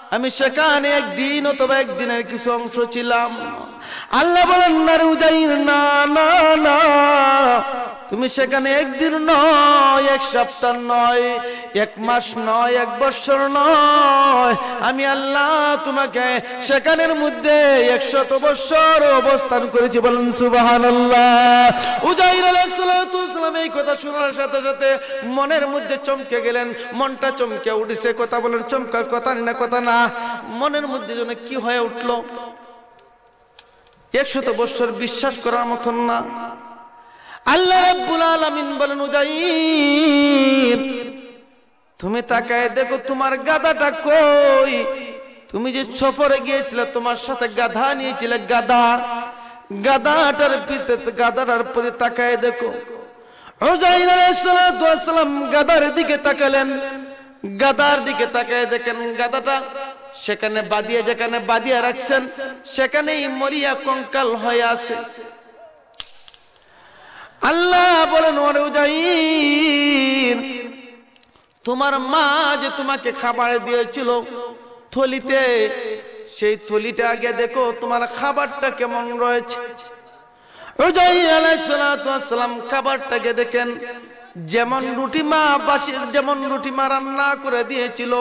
আমি সেখানে একদিন অথবা একদিনের কিছু অংশ ছিলাম আল্লাহ বলেন না উজাইর না না না তুমি সেখানে একদিন নয় এক সপ্তাহ নয় এক মাস নয় এক বছর নয় আমি আল্লাহ তোমাকে সেখানের মধ্যে একশত বছর অবস্থান করেছি বলেন সুবাহান উজাইর আলাহাম এই কথা শোনার সাথে সাথে মনের মধ্যে চমকে গেলেন মনটা চমকে উঠেছে কথা বলেন চমকার কথা না কথা না মনের মধ্যে যেন কি হয়ে উঠলো একশত বৎসর বিশ্বাস করার মতন না আল্লাহ রাব্বুল আলামিন বলেন উজাইর তুমি তাকায় দেখো তোমার গাদাটা কই তুমি যে সফরে গিয়েছিলে তোমার সাথে গাধা নিয়েছিলে গাদা গাদাটার পিতে গাদাটার প্রতি তাকায় দেখো হুজাইর সালাম গাধার দিকে তাকালেন গাদার দিকে তাকায় দেখেন গাদাটা সেখানে বাদিয়া যেখানে বাদিয়া রাখছেন সেখানেই মরিয়া কঙ্কাল হয়ে আছে আল্লাহ বলেন তোমার মা যে তোমাকে খাবার দিয়েছিল থলিতে সেই থলিটা আগে দেখো তোমার খাবারটা কেমন রয়েছে খাবারটাকে দেখেন যেমন রুটি মা বাসির যেমন রুটি মা রান্না করে দিয়েছিল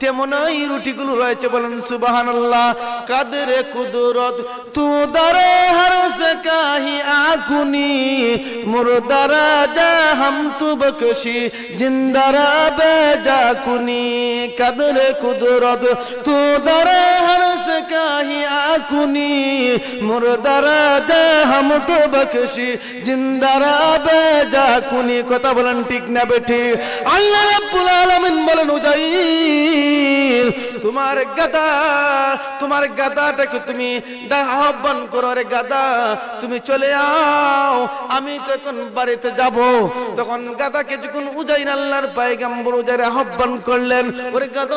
তেমনই গুলো রয়েছে বলেন সুবাহান আল্লাহ কাদের কুদরত তু দারে হর কাহি আগুনি মোর দারা যা হাম তু বকশি জিন্দারা বে যা কুনি কাদের কুদরত তু দারে হর কাহি আগুনি মোর দারা যা হাম তু বকশি জিন্দারা বে যা কুনি কথা কথা বলেন ঠিক না বেঠি আল্লাহ রাব্বুল আলামিন বলেন উজাই তোমার গাদা তোমার গাদাটাকে তুমি আহ্বান করো রে গাদা তুমি চলে আও আমি তখন বাড়িতে যাব তখন গাদাকে যখন উজাইন আল্লাহর পায়গাম্বর উজাইর আহ্বান করলেন ওরে গাদা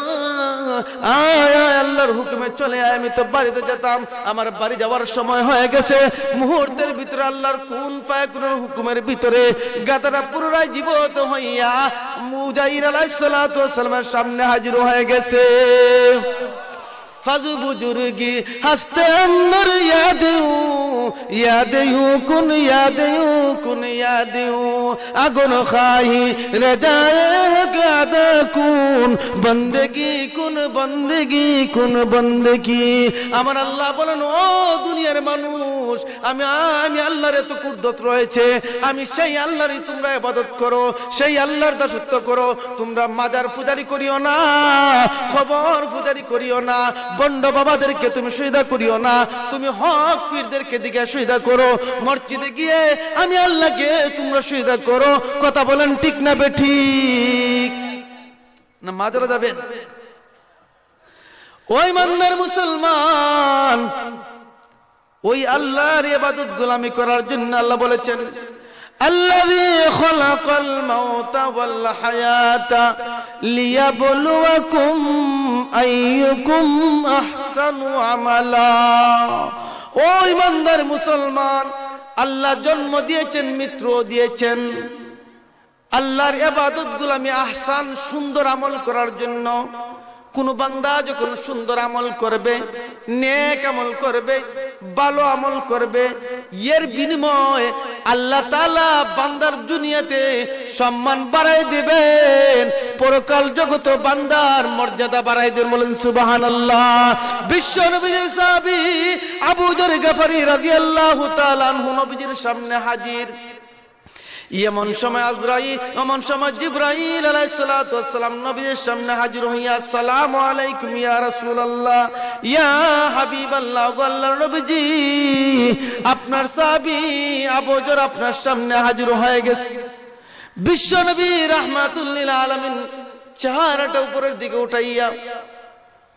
আয় আয় আল্লাহর হুকুমে চলে আয় আমি তো বাড়িতে যেতাম আমার বাড়ি যাওয়ার সময় হয়ে গেছে মুহূর্তের ভিতরে আল্লাহর কোন পায় কোন হুকুমের ভিতরে গাদাটা পুরোরাই জীবত হইয়া মুজাইর আলাইহিস সালাতু ওয়াস সালামের সামনে হাজির হয়ে গেছে ফাজু বুজুর্গি হাসতে অন্নর ইয়াদেও ইয়াদেও কুন ইয়াদেও কুন ইয়াদেও আগুন খাহি রে যায় কুন বন্দেগি কুন বন্দেগি কুন বন্দেগি আমার আল্লাহ বলেন ও দুনিয়ার মানুষ আমি আমি আল্লাহর তো কুদ্দত রয়েছে আমি সেই আল্লাহরই তোমরা ইবাদত করো সেই আল্লাহর দাসত্ব করো তোমরা মাজার পূজারি করিও না খবর পূজারি করিও না বন্ড বাবাদেরকে তুমি সুবিধা করিও না তুমি হক পীরদেরকে দিকে সুবিধা করো মসজিদে গিয়ে আমি আল্লাহকে তোমরা সুবিধা করো কথা বলেন ঠিক না বে ঠিক না মাজারে যাবেন ওই মান্নার মুসলমান ওই আল্লাহর ইবাদত গোলামি করার জন্য আল্লাহ বলেছেন الذي خلق الموت والحياة ليبلوكم আমালা ইমানদার মুসলমান আল্লাহ জন্ম দিয়েছেন মিত্র দিয়েছেন আল্লাহর এবাদত গুলামি আহসান সুন্দর আমল করার জন্য কোন বান্দা যখন সুন্দর আমল করবে নেক আমল করবে ভালো আমল করবে এর বিনিময়ে আল্লাহ তালা বান্দার দুনিয়াতে সম্মান বাড়াই দিবেন পরকাল জগত বান্দার মর্যাদা বাড়াই দেন বলেন সুবাহান আল্লাহ বিশ্ব নবীজির সাবি আবু জর গাফারি রবি আল্লাহ নবীজির সামনে হাজির এমন সময় আজরাই এমন সময় জিব্রাইল আলাইহিসসালাম নবীর সামনে হাজির হইয়া সালাম আলাইকুম ইয়া রাসূলুল্লাহ ইয়া হাবিবাল্লাহ গো আল্লাহর নবীজি আপনার সাহাবী আবু জর আপনার সামনে হাজির হয়ে গেছে বিশ্ব নবী লিল আলামিন চেহারাটা উপরের দিকে উঠাইয়া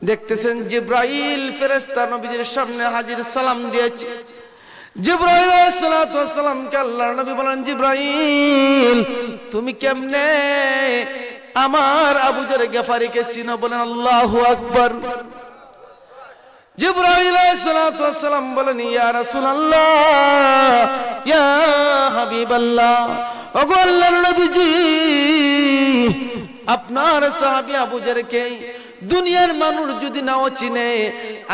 দেখতেছেন জিব্রাইল ফেরেশতা নবীজির সামনে হাজির সালাম দিয়েছে জিব্রাহিমকে আল্লাহ নবী বলেন জিব্রাহিম তুমি কেমনে আমার আবুজর গেফারিকে চিনো বলেন আল্লাহ আকবর জিব্রাহিম বলেন ইয়া ইয়া হাবিবাল্লাহ ওগো আল্লাহর নবীজি আপনার সাহাবী আবুজরকে কে দুনিয়ার মানুষ যদি নাও চিনে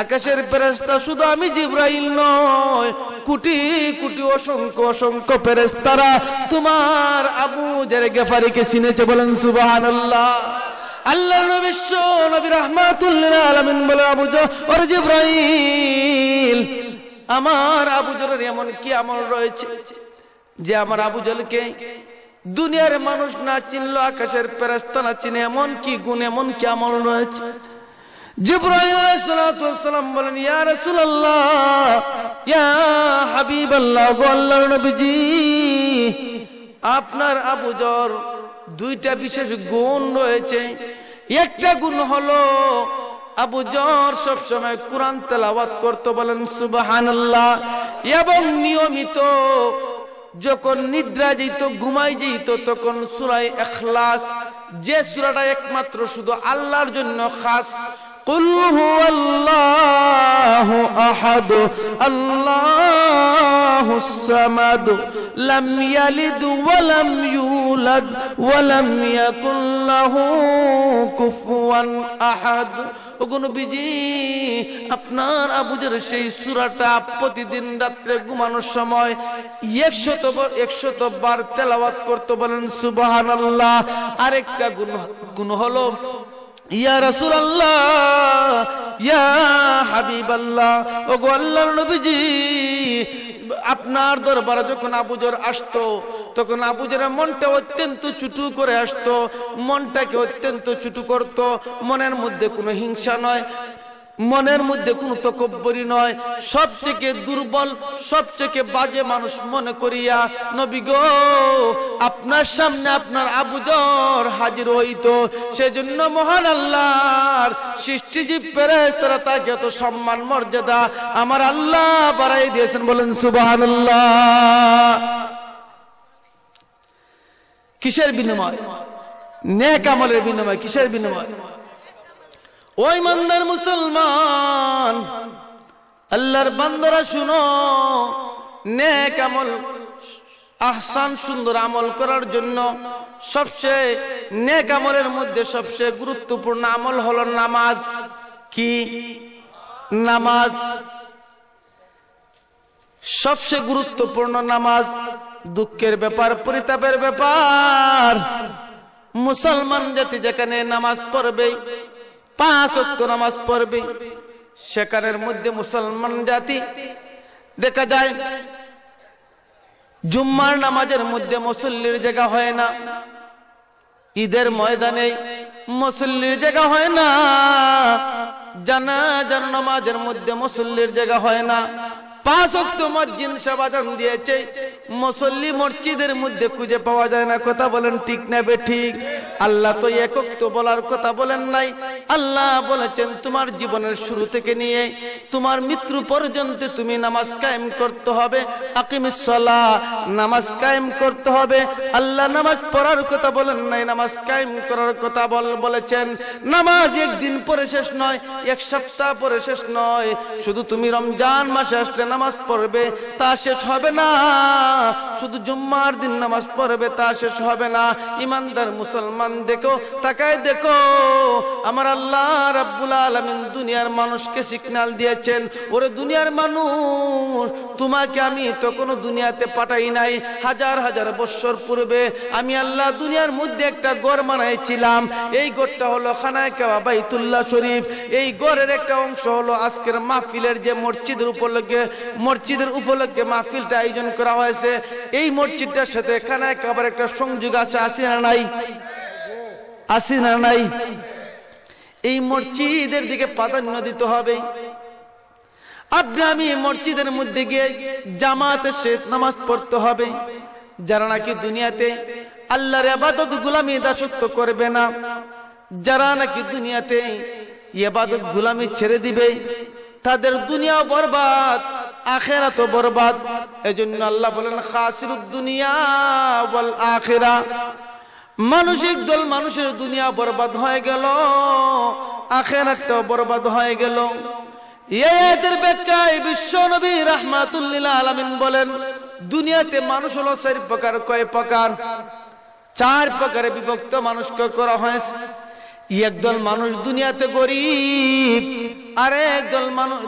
আকাশের ফেরেস্তা শুধু আমি জিব্রাইল নয় কোটি কোটি অসংখ্য অসংখ্য ফেরেস্তারা তোমার আবু জারে গেফারিকে চিনেছে বলেন সুবাহান আল্লাহ আল্লাহ নবিশ্ব নবী রহমাতুল্লাহ আলমিন বলে আবু ওর জিব্রাইল আমার আবু এমন কি আমল রয়েছে যে আমার আবু জলকে দুনিয়ার মানুষ না চিনলো আকাশের ফেরেস্তা না চিনে এমন কি গুণ এমন কি আমল রয়েছে জিব্রাহিম বলেন ইয়া রাসূলুল্লাহ ইয়া হাবিবাল্লাহ গো আল্লাহর নবীজি আপনার আবু দুইটা বিশেষ গুণ রয়েছে একটা গুণ হলো আবু সবসময় কোরআন তেলাওয়াত করতো বলেন সুবহানাল্লাহ এবং নিয়মিত যখন নিদ্রা যেত ঘুমাই যেত তখন সুরাই এখলাস যে সুরাটা একমাত্র শুধু আল্লাহর জন্য খাস قل هو الله أحد الله الصمد لم يلد ولم يولد ولم يكن له كفوا أحد ওগো নবীজি আপনার আবুজের সেই সুরাটা প্রতিদিন রাত্রে ঘুমানোর সময় একশত একশত বার তেলাওয়াত করতে বলেন সুবাহান আল্লাহ আরেকটা গুণ গুণ হলো ইয়া রাসূলুল্লাহ ইয়া হাবিবাল্লাহ ওগো আল্লাহর নবীজি আপনার দরবারে যখন আবুজর আসতো তখন আবুজরা মনটা অত্যন্ত ছুটু করে আসতো মনটাকে অত্যন্ত ছুটু করত মনের মধ্যে কোনো হিংসা নয় মনের মধ্যে কোনো তকব্বরি নয় সব থেকে দুর্বল সব থেকে বাজে মানুষ মনে করিয়া নবী গো আপনার সামনে আপনার আবুজর হাজির হইত সেজন্য মহান আল্লাহর সৃষ্টিজীব পেরেস তারা তাকে যত সম্মান মর্যাদা আমার আল্লাহ বাড়াই দিয়েছেন বলেন সুবাহ কিসের বিনিময় নেক আমলের বিনিময় কিসের বিনিময় ওই মন্দার মুসলমান আল্লাহর বান্দারা শুনো নেক আমল আহসান সুন্দর আমল করার জন্য সবচেয়ে নেক আমলের মধ্যে সবচেয়ে গুরুত্বপূর্ণ আমল হলো নামাজ কি নামাজ সবচেয়ে গুরুত্বপূর্ণ নামাজ দুঃখের ব্যাপার পরিতাপের ব্যাপার মুসলমান জাতি যেখানে নামাজ পড়বে পাঁচ অক্ত নামাজ পড়বে সেখানের মধ্যে মুসলমান জাতি দেখা যায় জুম্মার নামাজের মধ্যে মুসল্লির জায়গা হয় না ঈদের ময়দানে মুসল্লির জায়গা হয় না জানাজার নামাজের মধ্যে মুসল্লির জায়গা হয় না পাঁচ দিয়েছে মসজিদের মধ্যে খুঁজে পাওয়া যায় না কথা বলেন ঠিক ঠিক আল্লাহ তো বলার কথা বলেন নাই আল্লাহ বলেছেন তোমার জীবনের শুরু থেকে নিয়ে তোমার মৃত্যু পর্যন্ত তুমি নামাজ কায়েম করতে হবে আকিমিসলা নামাজ কায়েম করতে হবে আল্লাহ নামাজ পড়ার কথা বলেন নাই নামাজ কায়েম করার কথা বল বলেছেন নামাজ একদিন পরে শেষ নয় এক সপ্তাহ পরে শেষ নয় শুধু তুমি রমজান মাসে আসলে নামাজ পড়বে তা শেষ হবে না শুধু জুম্মার দিন নামাজ পড়বে তা শেষ হবে না ইমানদার মুসলমান দেখো তাকায় দেখো আমার আল্লাহ রাব্বুল আলমিন দুনিয়ার মানুষকে সিগনাল দিয়েছেন ওরে দুনিয়ার মানুষ তোমাকে আমি তো কোনো দুনিয়াতে পাঠাই নাই হাজার হাজার বৎসর পূর্বে আমি আল্লাহ দুনিয়ার মধ্যে একটা গড় বানাইছিলাম এই গড়টা হলো খানায় কেওয়া বাইতুল্লাহ শরীফ এই গড়ের একটা অংশ হলো আজকের মাহফিলের যে মসজিদের উপলক্ষে মসজিদের উপলক্ষে মাহফিলটা আয়োজন করা হয়েছে এই মসজিদটার সাথে এখানে আবার একটা সংযোগ আছে আসি না নাই আসি না নাই এই মসজিদের দিকে প্রাধান্য দিতে হবে আপনি আমি মসজিদের মধ্যে গিয়ে জামাতে শেষ নামাজ পড়তে হবে যারা নাকি দুনিয়াতে আল্লাহর আবাদত গুলামি দাসত্ব করবে না যারা নাকি দুনিয়াতে এবাদত গুলামি ছেড়ে দিবে তাদের দুনিয়া বরবাদ আখেরা তো বরবাদ এই জন্য আল্লাহ বলেন খাসির দুনিয়া বল আখেরা মানুষ দল মানুষের দুনিয়া বরবাদ হয়ে গেল আখের একটা বরবাদ হয়ে গেল ইয়াতের ব্যাখ্যায় বিশ্ব নবী রাহমাতুল্লিলা আলামিন বলেন দুনিয়াতে মানুষ হলো চার প্রকার কয় প্রকার চার প্রকারে বিভক্ত মানুষকে করা হয়েছে একদল মানুষ দুনিয়াতে গরিব আর একদল মানুষ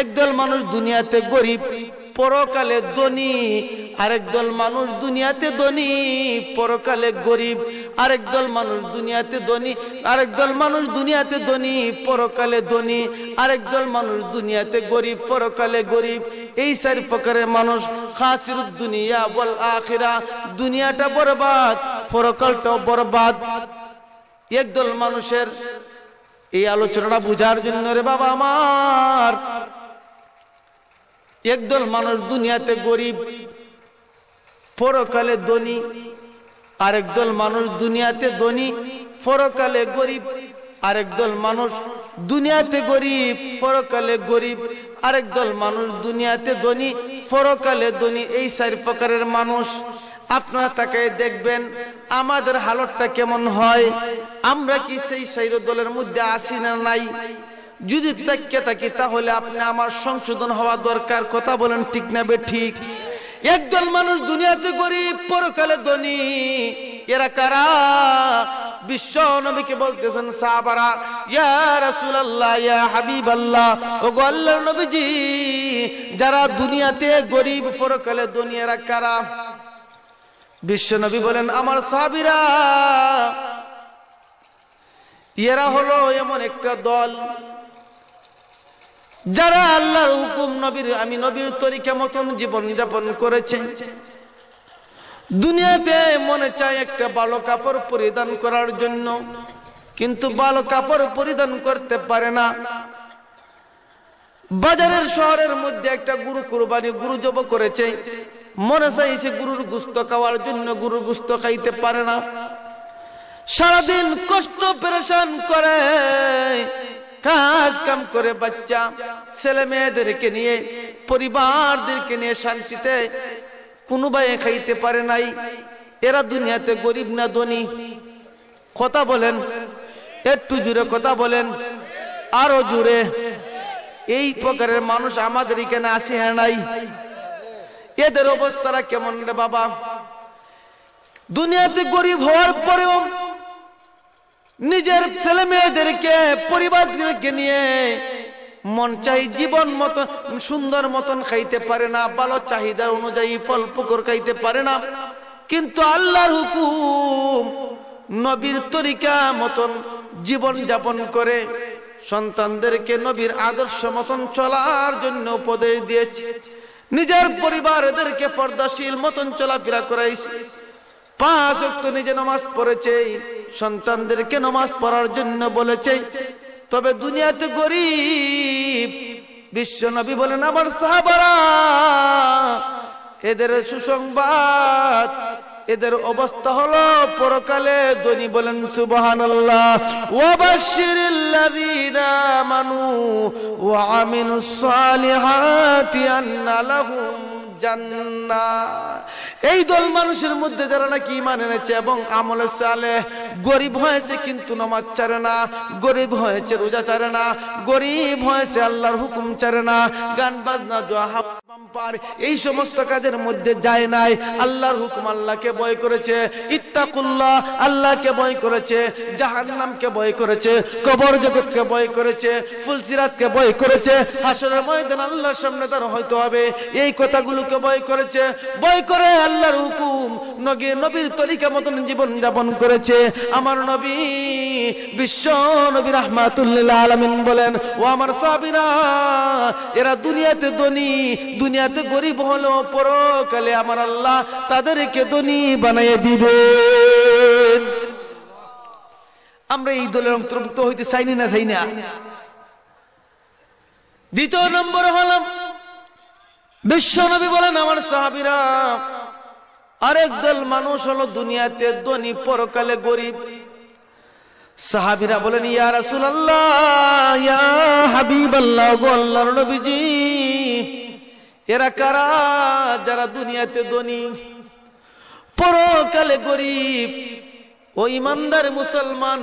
একদল মানুষ দুনিয়াতে গরিব পরকালে ধনী আরেকদল মানুষ দুনিয়াতে ধনী পরকালে গরিব আরেকদল মানুষ দুনিয়াতে ধনী আরেকদল মানুষ দুনিয়াতে ধনী পরকালে ধনী আরেকদল মানুষ দুনিয়াতে গরিব পরকালে গরিব এই চারি প্রকারের মানুষ খাসির দুনিয়া বল আখিরা দুনিয়াটা বরবাদ পরকালটাও বরবাদ একদল মানুষের এই আলোচনাটা বুঝার জন্য রে বাবা আমার একদল মানুষ দুনিয়াতে গরিব পরকালে ধনী একদল মানুষ দুনিয়াতে ধনী পরকালে গরিব আরেকদল মানুষ দুনিয়াতে গরিব পরকালে গরিব একদল মানুষ দুনিয়াতে ধনী পরকালে ধনী এই চার প্রকারের মানুষ আপনারা তাকে দেখবেন আমাদের হালতটা কেমন হয় আমরা কি সেই সাইর দলের মধ্যে আসি না নাই যদি তাকিয়ে থাকি তাহলে আপনি আমার সংশোধন হওয়া দরকার কথা বলেন ঠিক না বে ঠিক একজন মানুষ দুনিয়াতে গরিব পরকালে ধনী এরা কারা বিশ্ব নবীকে বলতেছেন সাহাবারা ইয়া রাসূলুল্লাহ ইয়া হাবিবাল্লাহ ও আল্লাহর নবীজি যারা দুনিয়াতে গরিব পরকালে এরা কারা বিশ্বনবী বলেন আমার সাবিরা এরা হলো এমন একটা দল যারা আল্লাহর হুকুম নবীর আমি নবীর তরিকা মতন জীবন যাপন করেছে দুনিয়াতে মনে চায় একটা ভালো কাপড় পরিধান করার জন্য কিন্তু ভালো কাপড় পরিধান করতে পারে না বাজারের শহরের মধ্যে একটা গুরু কুরবানি গুরু জব করেছে মনে চাইছে গুরুর গুস্ত খাওয়ার জন্য গুরুর গুস্ত খাইতে পারে না সারাদিন কষ্ট পেরেশান করে কাজ কাম করে বাচ্চা ছেলে মেয়েদেরকে নিয়ে পরিবারদেরকে নিয়ে শান্তিতে কোনো বাইয়ে খাইতে পারে নাই এরা দুনিয়াতে গরিব না ধনী কথা বলেন একটু জুড়ে কথা বলেন আরো জুড়ে এই প্রকারের মানুষ আমাদের এখানে আসে নাই এদের অবস্থারা কেমন রে বাবা দুনিয়াতে গরিব হওয়ার পরেও নিজের ছেলে মেয়েদেরকে পরিবারদেরকে নিয়ে মন চাই জীবন মতন সুন্দর মতন খাইতে পারে না ভালো চাহিদার অনুযায়ী ফল পুকুর খাইতে পারে না কিন্তু আল্লাহর হুকুম নবীর তরিকা মতন জীবন যাপন করে সন্তানদেরকে নবীর আদর্শ মতন চলার জন্য উপদেশ দিয়েছে নিজের পরিবার এদেরকে পর্দাশীল মতন চলাফেরা করাইছে পাঁচ অক্ত নিজে নমাজ পড়েছে সন্তানদেরকে নমাজ পড়ার জন্য বলেছে তবে দুনিয়াতে গরিব বিশ্ব নবী বলেন আমার সাহাবারা এদের সুসংবাদ এদের অবস্থা হলো পরকালে দনি বলেন সুবহানাল্লাহ ওয়াবাশশিরিল্লাযীনা আমানু ওয়া সালিহাতি আন্না লাহুম এই দল মানুষের মধ্যে যারা নাকি মানে এনেছে এবং আমলের সালে গরিব হয়েছে কিন্তু নমাজ ছাড়ে না গরিব হয়েছে রোজা ছাড়ে না গরিব হয়েছে আল্লাহর হুকুম ছাড়ে না গান বাজনা জোয়া এই সমস্ত কাজের মধ্যে যায় নাই আল্লাহর হুকুম আল্লাহকে বয় করেছে ইত্তাকুল্লাহ আল্লাহকে বয় করেছে জাহান্নামকে বয় করেছে কবর জগৎকে বয় করেছে ফুলসিরাতকে বয় করেছে হাসরের ময়দান আল্লাহর সামনে তার হয়তো হবে এই কথাগুলোকে বয় করেছে বয় করে আল্লাহর হুকুম নগে নবীর তরিকা মতন জীবন যাপন করেছে আমার নবী বিশ্ব নবী রাহমাতুল্লিল আলামিন বলেন ও আমার সাবিরা এরা দুনিয়াতে ধনী দুনিয়াতে গরিব হলো পরকালে আমার আল্লাহ তাদেরকে ধনী বানাইয়ে দিবে আমরা এই দলের অন্তর্ভুক্ত হইতে চাইনি না চাই না দ্বিতীয় নম্বর হলাম বিশ্ব নবী বলেন আমার সাহাবিরা আরেক দল মানুষ হলো দুনিয়াতে ধনী পরকালে গরিব সাহাবিরা বলেন ইয়া রাসূলুল্লাহ ইয়া হাবিবাল্লাহ আল্লাহর নবীজি এরা কারা যারা দুনিয়াতে দনি পরকালে গরিব ও ইমানদার মুসলমান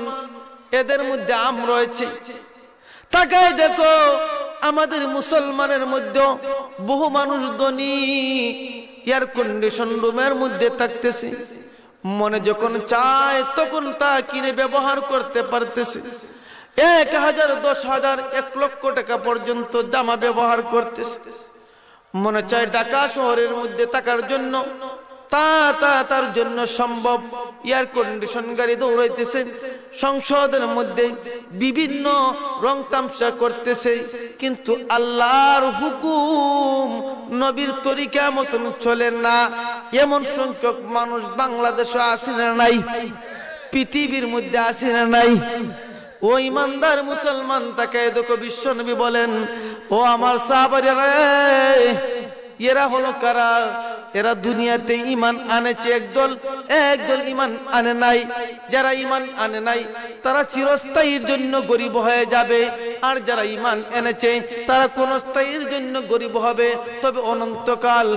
এদের মধ্যে আম রয়েছে তাকায় দেখো আমাদের মুসলমানের মধ্যে বহু মানুষ ধনী এয়ার কন্ডিশন রুমের মধ্যে থাকতেছে মনে যখন চায় তখন তা কিনে ব্যবহার করতে পারতেছে এক হাজার দশ হাজার এক লক্ষ টাকা পর্যন্ত জামা ব্যবহার করতেছে মনে চায় ঢাকা শহরের মধ্যে থাকার জন্য তা তা তার জন্য সম্ভব এয়ার কন্ডিশন গাড়ি দৌড়াইতেছে সংসদের মধ্যে বিভিন্ন রং তামসা করতেছে কিন্তু আল্লাহর হুকুম নবীর তরিকা মতন চলে না এমন সংখ্যক মানুষ বাংলাদেশে আসে না নাই পৃথিবীর মধ্যে আসে না নাই ও ইমানদার মুসলমান তাকে দেখো বিশ্ব নবী বলেন ও আমার সাহাবারে এরা হলো কারা এরা দুনিয়াতে ইমান আনেছে একদল একদল ইমান আনে নাই যারা ইমান আনে নাই তারা চিরস্থায়ীর জন্য গরিব হয়ে যাবে আর যারা ইমান এনেছে তারা কোন স্থায়ীর জন্য গরিব হবে তবে অনন্তকাল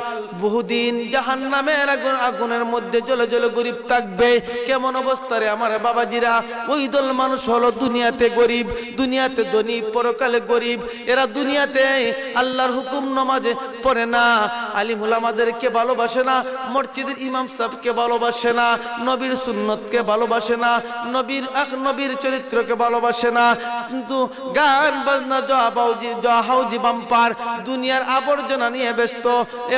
বহুদিন জাহান নামের আগুন আগুনের মধ্যে জলে জলে গরিব থাকবে কেমন অবস্থারে আমার বাবাজিরা ওই দল মানুষ হলো দুনিয়াতে গরিব দুনিয়াতে ধনী পরকালে গরিব এরা দুনিয়াতে আল্লাহর হুকুম নমাজে পড়ে না আলিমুল আমাদেরকে ভালোবাসে না মসজিদের ইমাম সাহকে ভালোবাসে না নবীর সুন্নতকে ভালোবাসে না নবীর এক নবীর চরিত্রকে ভালোবাসে না কিন্তু গান বাজনা জহাবাউজি জহাউজি বাম্পার দুনিয়ার আবর্জনা নিয়ে ব্যস্ত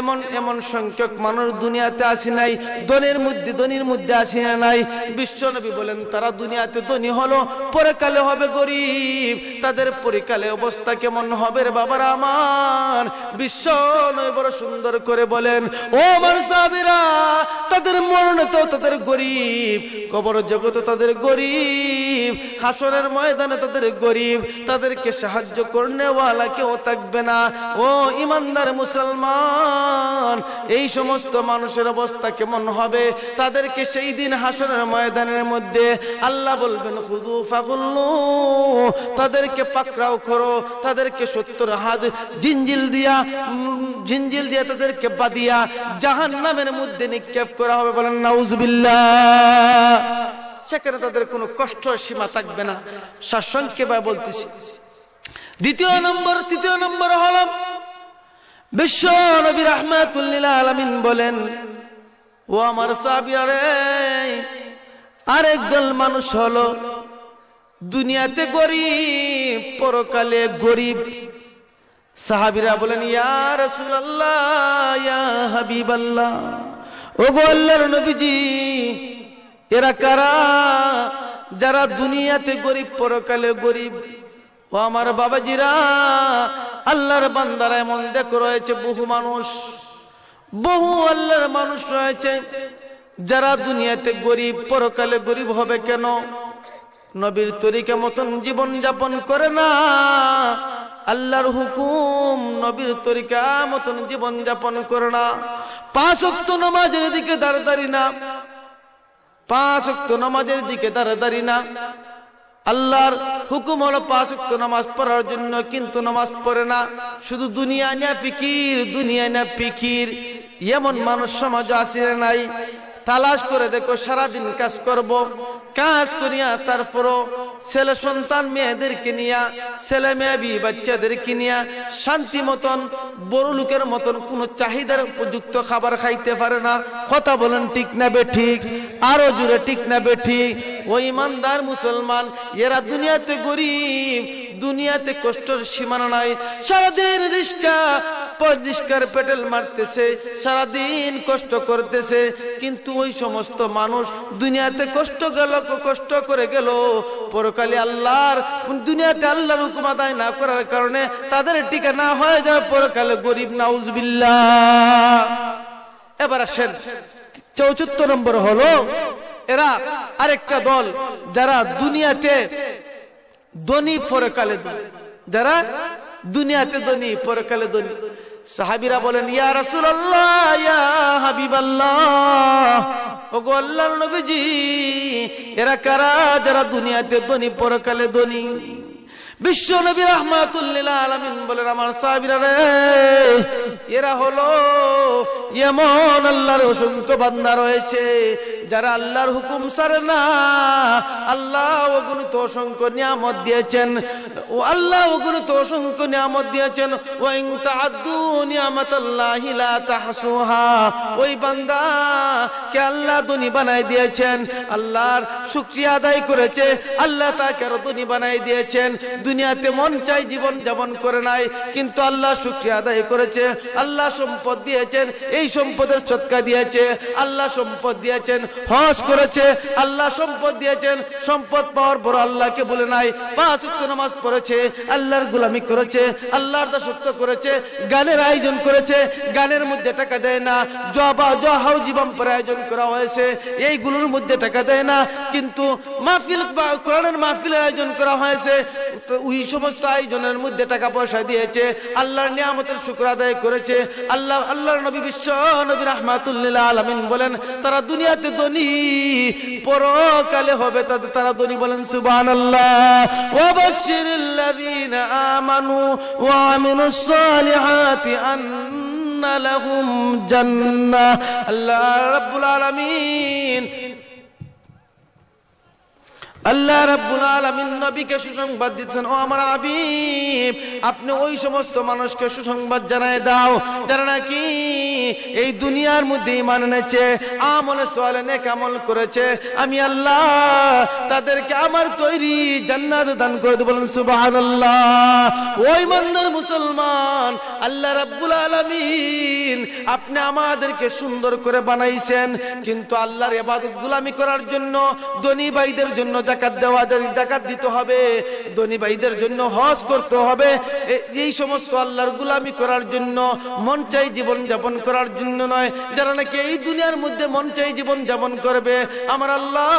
এমন এমন সংখ্যক মানুষ দুনিয়াতে আসি নাই ধনের মধ্যে ধনির মধ্যে আসি নাই বিশ্ব নবী বলেন তারা দুনিয়াতে ধনী হলো পরে কালে হবে গরিব তাদের পরিকালে অবস্থা কেমন হবে বাবার আমার বিশ্ব নয় বড় সুন্দর করে বলেন ও আমার সাহাবিরা তাদের মরণ তো তাদের গরিব কবর জগৎ তাদের গরিব হাসনের ময়দানে তাদের গরিব তাদেরকে সাহায্য করনেওয়ালা কেউ থাকবে না ও ইমানদার মুসলমান এই সমস্ত মানুষের অবস্থা কেমন হবে তাদেরকে সেই দিন হাসনের ময়দানের মধ্যে আল্লাহ বলবেন খুদু ফাগুল্লু তাদেরকে পাকড়াও করো তাদেরকে সত্তর হাত জিনজিল দিয়া জিনজিল দিয়া তাদেরকে বাদিয়া জাহান নামের মধ্যে নিক্ষেপ করা হবে বলেন নাউজবিল্লা সেখানে তাদের কোনো কষ্ট সীমা থাকবে না বা বলতেছি দ্বিতীয় নম্বর তৃতীয় নম্বর হল বিশ্ব নবীর রহমাতুল্লিল আলমিন বলেন ও আমার সাবিরা রে আরেক দল মানুষ হলো দুনিয়াতে গরিব পরকালে গরিব সাহাবিরা বলেন ইয়ার হাবিবাল্লাহ ওগো আল্লাহর নবীজি এরা কারা যারা দুনিয়াতে গরিব পরকালে গরিব ও আমার বাবাজিরা আল্লাহর বান্দারা এমন দেখো রয়েছে বহু মানুষ বহু আল্লাহর মানুষ রয়েছে যারা দুনিয়াতে গরিব পরকালে গরিব হবে কেন নবীর তরিকা মতন জীবন যাপন করে না আল্লাহর হুকুম নবীর তরিকা মতন জীবন যাপন করে না পাঁচ অক্ত নমাজের দিকে দাঁড়াদারি না পাঁচ অক্ত নমাজের দিকে দাঁড়াদারি না আল্লাহর হুকুম হলো পাঁচ উক্ত নামাজ পড়ার জন্য কিন্তু নামাজ পড়ে না শুধু দুনিয়া না ফিকির দুনিয়া না ফিকির এমন মানুষ সমাজ আসিরে নাই তালাশ করে দেখো সারাদিন কাজ করব। কাজ করিয়া তারপরও ছেলে সন্তান মেয়েদেরকে নিয়া ছেলে মেয়ে বি বাচ্চাদেরকে নিয়া শান্তি মতন বড় লোকের মতন কোনো চাহিদার উপযুক্ত খাবার খাইতে পারে না কথা বলেন ঠিক না বে ঠিক আরো জুড়ে ঠিক না বে ঠিক ও ইমানদার মুসলমান এরা দুনিয়াতে গরিব দুনিয়াতে কষ্টর সীমানা নাই সারাদিন রিস্কা পরিষ্কার পেটেল মারতেছে সারাদিন কষ্ট করতেছে কিন্তু ওই সমস্ত মানুষ দুনিয়াতে কষ্ট গেল কষ্ট করে গেল পরকালে আল্লাহর দুনিয়াতে আল্লাহর হুকুম আদায় না করার কারণে তাদের টিকা না হয়ে যায় পরকালে গরিব নাউজবিল্লা এবার আসেন চৌচত্তর নম্বর হলো এরা আরেকটা দল যারা দুনিয়াতে ধনী পরকালে যারা দুনিয়াতে ধনী পরকালে ধনী সাহাবিরা বলেন ইয়া রাসূলুল্লাহ ইয়া হাবিবাল্লাহ ওগো আল্লাহর নবীজি এরা কারা যারা দুনিয়াতে ধনী পরকালে ধনী বিশ্ব নবী রহমাতুল্লিল আলমিন বলেন আমার সাহাবিরা রে এরা হলো এমন আল্লাহর অসংখ্য বান্দা রয়েছে যারা আল্লাহর হুকুম সারে না আল্লাহ অগণিত অসংখ্য নিয়ামত দিয়েছেন ও আল্লাহ অগণিত অসংখ্য নিয়ামত দিয়েছেন ও ইং তাদু নিয়ামত আল্লাহ হিলা তাহসুহা ওই বান্দা কে আল্লাহ দুনি বানাই দিয়েছেন আল্লাহর শুকরিয়া আদায় করেছে আল্লাহ তাকে আরো দুনি বানাই দিয়েছেন দুনিয়াতে মন চাই জীবন যাপন করে নাই কিন্তু আল্লাহ শুক্রিয়া আদায় করেছে আল্লাহ সম্পদ দিয়েছেন এই সম্পদের ছটকা দিয়েছে আল্লাহ সম্পদ দিয়েছেন হজ করেছে আল্লাহ সম্পদ দিয়েছেন সম্পদ পাওয়ার বড় আল্লাহকে বলে নাই পাঁচ উক্ত নামাজ পড়েছে আল্লাহর গুলামি করেছে আল্লাহর দাসত্ব করেছে গানের আয়োজন করেছে গানের মধ্যে টাকা দেয় না জবা জহাও জীবন পরে আয়োজন করা হয়েছে এইগুলোর মধ্যে টাকা দেয় না কিন্তু মাহফিল কোরআনের মাহফিলের আয়োজন করা হয়েছে ওই সমস্ত আয়োজনের মধ্যে টাকা পয়সা দিয়েছে আল্লাহর নিয়ামতের শুক্র আদায় করেছে আল্লাহ আল্লাহর নবী বিশ্ব নবী রহমাতুল্লিল্লা আলমিন বলেন তারা দুনিয়াতে ধনী পরকালে হবে তাদের তারা ধনী বলেন সুবান আল্লাহ আমানু ওয়ামিনুস আল্লাহ রাব্বুল আল্লাহ রাব্বুল আলামিন নবীকে সুসংবাদ দিচ্ছেন ও আমার হাবিব আপনি ওই সমস্ত মানুষকে সুসংবাদ জানায় দাও যারা নাকি এই দুনিয়ার মধ্যে ঈমান এনেছে আমল সোয়ালে নেক আমল করেছে আমি আল্লাহ তাদেরকে আমার তৈরি জান্নাত দান করে দেব বলেন সুবহানাল্লাহ ওই মন্দর মুসলমান আল্লাহ রাব্বুল আলামিন আপনি আমাদেরকে সুন্দর করে বানাইছেন কিন্তু আল্লাহর ইবাদত গোলামি করার জন্য ধনী ভাইদের জন্য জাকাত দেওয়া যায় জাকাত দিতে হবে ধনী ভাইদের জন্য হজ করতে হবে এই সমস্ত আল্লাহর গুলামি করার জন্য মন চাই জীবন যাপন করার জন্য নয় যারা নাকি এই দুনিয়ার মধ্যে মন চাই জীবন যাপন করবে আমার আল্লাহ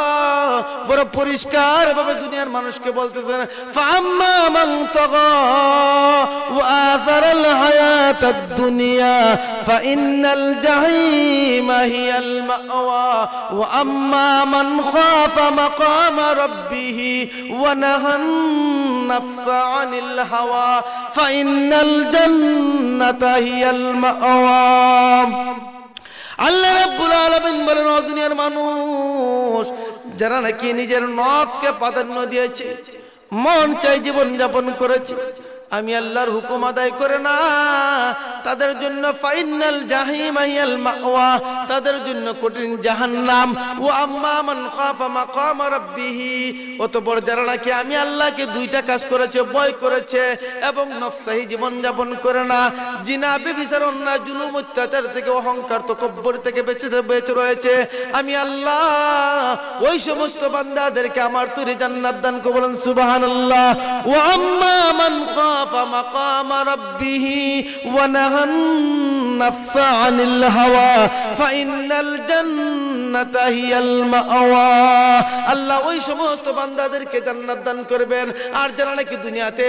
বড় পরিষ্কার ভাবে দুনিয়ার মানুষকে বলতেছেন ফাম্মা মান তাগা ওয়া আযারাল হায়াতাদ দুনিয়া فإن الجحيم هي المأوى وأما من خاف مقام ربه ربه ونهى النفس عن الهوى فإن الجنة هي المأوى আল্লাহ রাব্বুল আলামিন বলেন ও দুনিয়ার মানুষ যারা নাকি নিজের নফসকে প্রাধান্য দিয়েছে মন চাই জীবন যাপন করেছে আমি আল্লাহর হুকুম আদায় করে না তাদের জন্য ফাইনাল জাহিম আইয়াল মাওয়া তাদের জন্য কঠিন জাহান্নাম ও আম্মা মান খাফা মাকাম রাব্বিহি অতঃপর যারা নাকি আমি আল্লাহকে দুইটা কাজ করেছে ভয় করেছে এবং নফসাহি জীবন যাপন করে না জিনা বেবিচার অন্যায় জুলুম অত্যাচার থেকে অহংকার তকব্বর থেকে বেঁচে বেঁচে রয়েছে আমি আল্লাহ ওই সমস্ত বান্দাদেরকে আমার তুরি জান্নাত দান কবলেন সুবহানাল্লাহ ও আম্মা মান খাফা خاف مقام ربه ونهى النفس عن الهوى فإن الجنة هي المأوى আল্লাহ ওই সমস্ত বান্দাদেরকে জান্নাত দান করবেন আর যারা নাকি দুনিয়াতে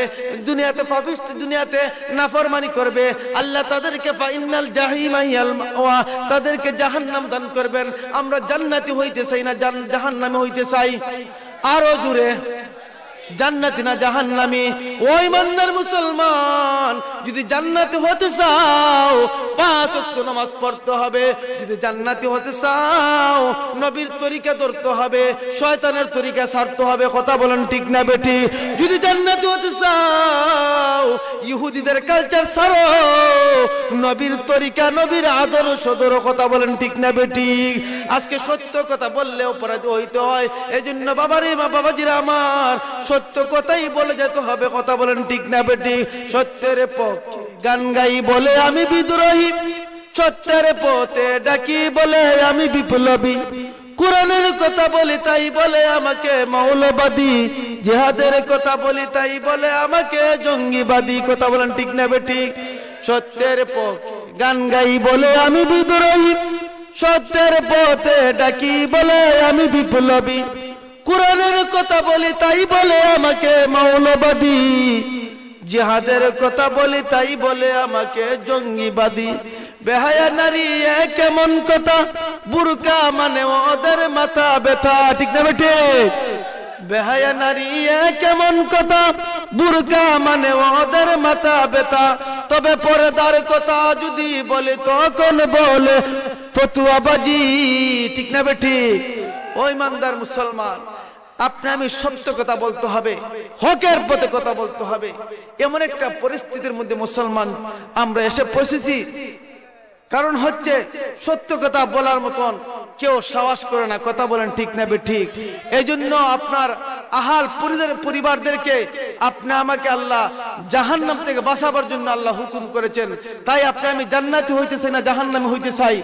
দুনিয়াতে পাপিষ্ট দুনিয়াতে নাফরমানি করবে আল্লাহ তাদেরকে ফাইনাল জাহিমা হিয়াল মাওয়া তাদেরকে জাহান্নাম দান করবেন আমরা জান্নাতি হইতে চাই না জাহান্নামে হইতে চাই আরো জুড়ে জান্নাতি না জাহান্নামি ওই মন্দার মুসলমান যদি জান্নাতি হতে চাও পাঁচ ওয়াক্ত নামাজ পড়তে হবে যদি জান্নাতি হতে চাও নবীর তরিকা ধরতে হবে শয়তানের তরিকা সারতে হবে কথা বলেন ঠিক না বেটি যদি জান্নাতি হতে চাও ইহুদিদের কালচার ছাড়ো নবীর তরিকা নবীর আদর্শ সদর কথা বলেন ঠিক না বেটি আজকে সত্য কথা বললে অপরাধী হইতে হয় এজন্য বাবারে মা বাবাজিরা আমার সত্য কথাই বলে যেতে হবে কথা বলেন ঠিক না বেটি সত্যের পক্ষে গান গাই বলে আমি বিদ্রোহী সত্যের পথে ডাকি বলে আমি বিপ্লবী কোরআনের কথা বলি তাই বলে আমাকে মৌলবাদী জেহাদের কথা বলি তাই বলে আমাকে জঙ্গিবাদী কথা বলেন ঠিক না বেটি সত্যের পক্ষে গান গাই বলে আমি বিদ্রোহী সত্যের পথে ডাকি বলে আমি বিপ্লবী কোরআনের কথা বলি তাই বলে আমাকে মৌলবাদী জিহাদের কথা বলি তাই বলে আমাকে জঙ্গিবাদী বেহায়া নারী এ কেমন কথা বুরকা মানে ওদের মাথা ব্যথা ঠিক না বেটে বেহায়া নারী এ কেমন কথা বুরকা মানে ওদের মাথা ব্যথা তবে পরদার কথা যদি বলে তখন বলে ফতুয়াবাজি ঠিক না বেঠিক ওইমানদার মুসলমান আপনি আমি সত্য কথা বলতে হবে হকের পথে কথা বলতে হবে এমন একটা পরিস্থিতির মধ্যে মুসলমান আমরা এসে পৌঁছেছি কারণ হচ্ছে সত্য কথা বলার মতন কেউ সাহস করে না কথা বলেন ঠিক না ঠিক এই জন্য আপনার আহাল পরিবারদেরকে আপনি আমাকে আল্লাহ নাম থেকে বাঁচাবার জন্য আল্লাহ হুকুম করেছেন তাই আপনি আমি জান্নাতি হইতেছে না জাহান্নামে হইতে চাই